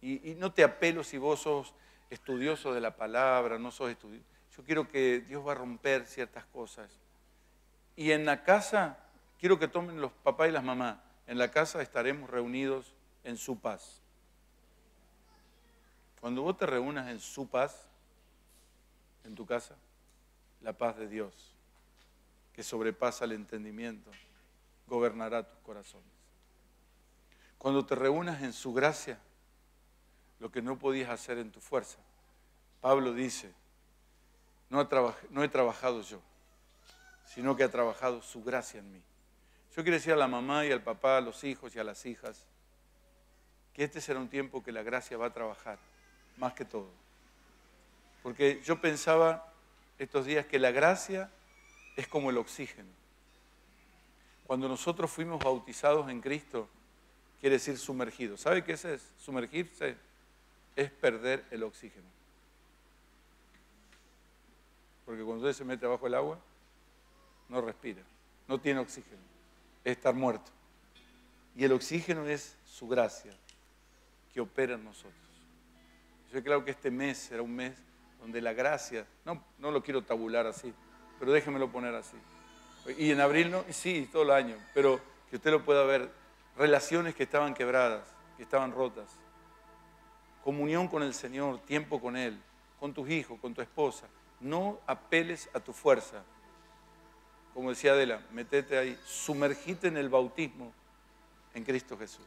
Speaker 1: Y, y no te apelo si vos sos estudioso de la palabra, no sos estudioso. Yo quiero que Dios va a romper ciertas cosas. Y en la casa quiero que tomen los papás y las mamás. En la casa estaremos reunidos en su paz. Cuando vos te reúnas en su paz, en tu casa, la paz de Dios, que sobrepasa el entendimiento, gobernará tus corazones. Cuando te reúnas en su gracia, lo que no podías hacer en tu fuerza. Pablo dice, no, he trabajado yo, sino que ha trabajado su gracia en mí. Yo quiero decir a la mamá y al papá, a los hijos y a las hijas, que este será un tiempo que la gracia va a trabajar, más que todo. Porque yo pensaba estos días que la gracia es como el oxígeno. Cuando nosotros fuimos bautizados en Cristo, quiere decir sumergidos. ¿Sabe qué es? Eso? Sumergirse es perder el oxígeno. Porque cuando usted se mete abajo el agua, no respira, no tiene oxígeno estar muerto. Y el oxígeno es su gracia que opera en nosotros. Yo creo que este mes será un mes donde la gracia, no, no lo quiero tabular así, pero déjemelo poner así. Y en abril, no, sí, todo el año, pero que usted lo pueda ver, relaciones que estaban quebradas, que estaban rotas, comunión con el Señor, tiempo con Él, con tus hijos, con tu esposa. No apeles a tu fuerza, como decía Adela, metete ahí, sumergite en el bautismo en Cristo Jesús,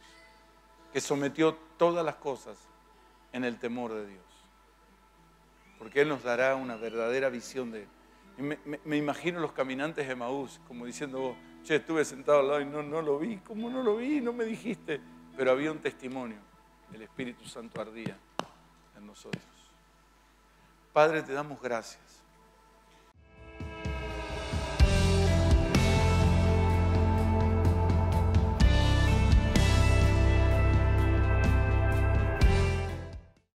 Speaker 1: que sometió todas las cosas en el temor de Dios, porque Él nos dará una verdadera visión de me, imagino los caminantes de Maús, como diciendo vos, che, estuve sentado al lado y no, no lo vi, ¿cómo no lo vi? No me dijiste, pero había un testimonio, el Espíritu Santo ardía en nosotros. Padre, te damos gracias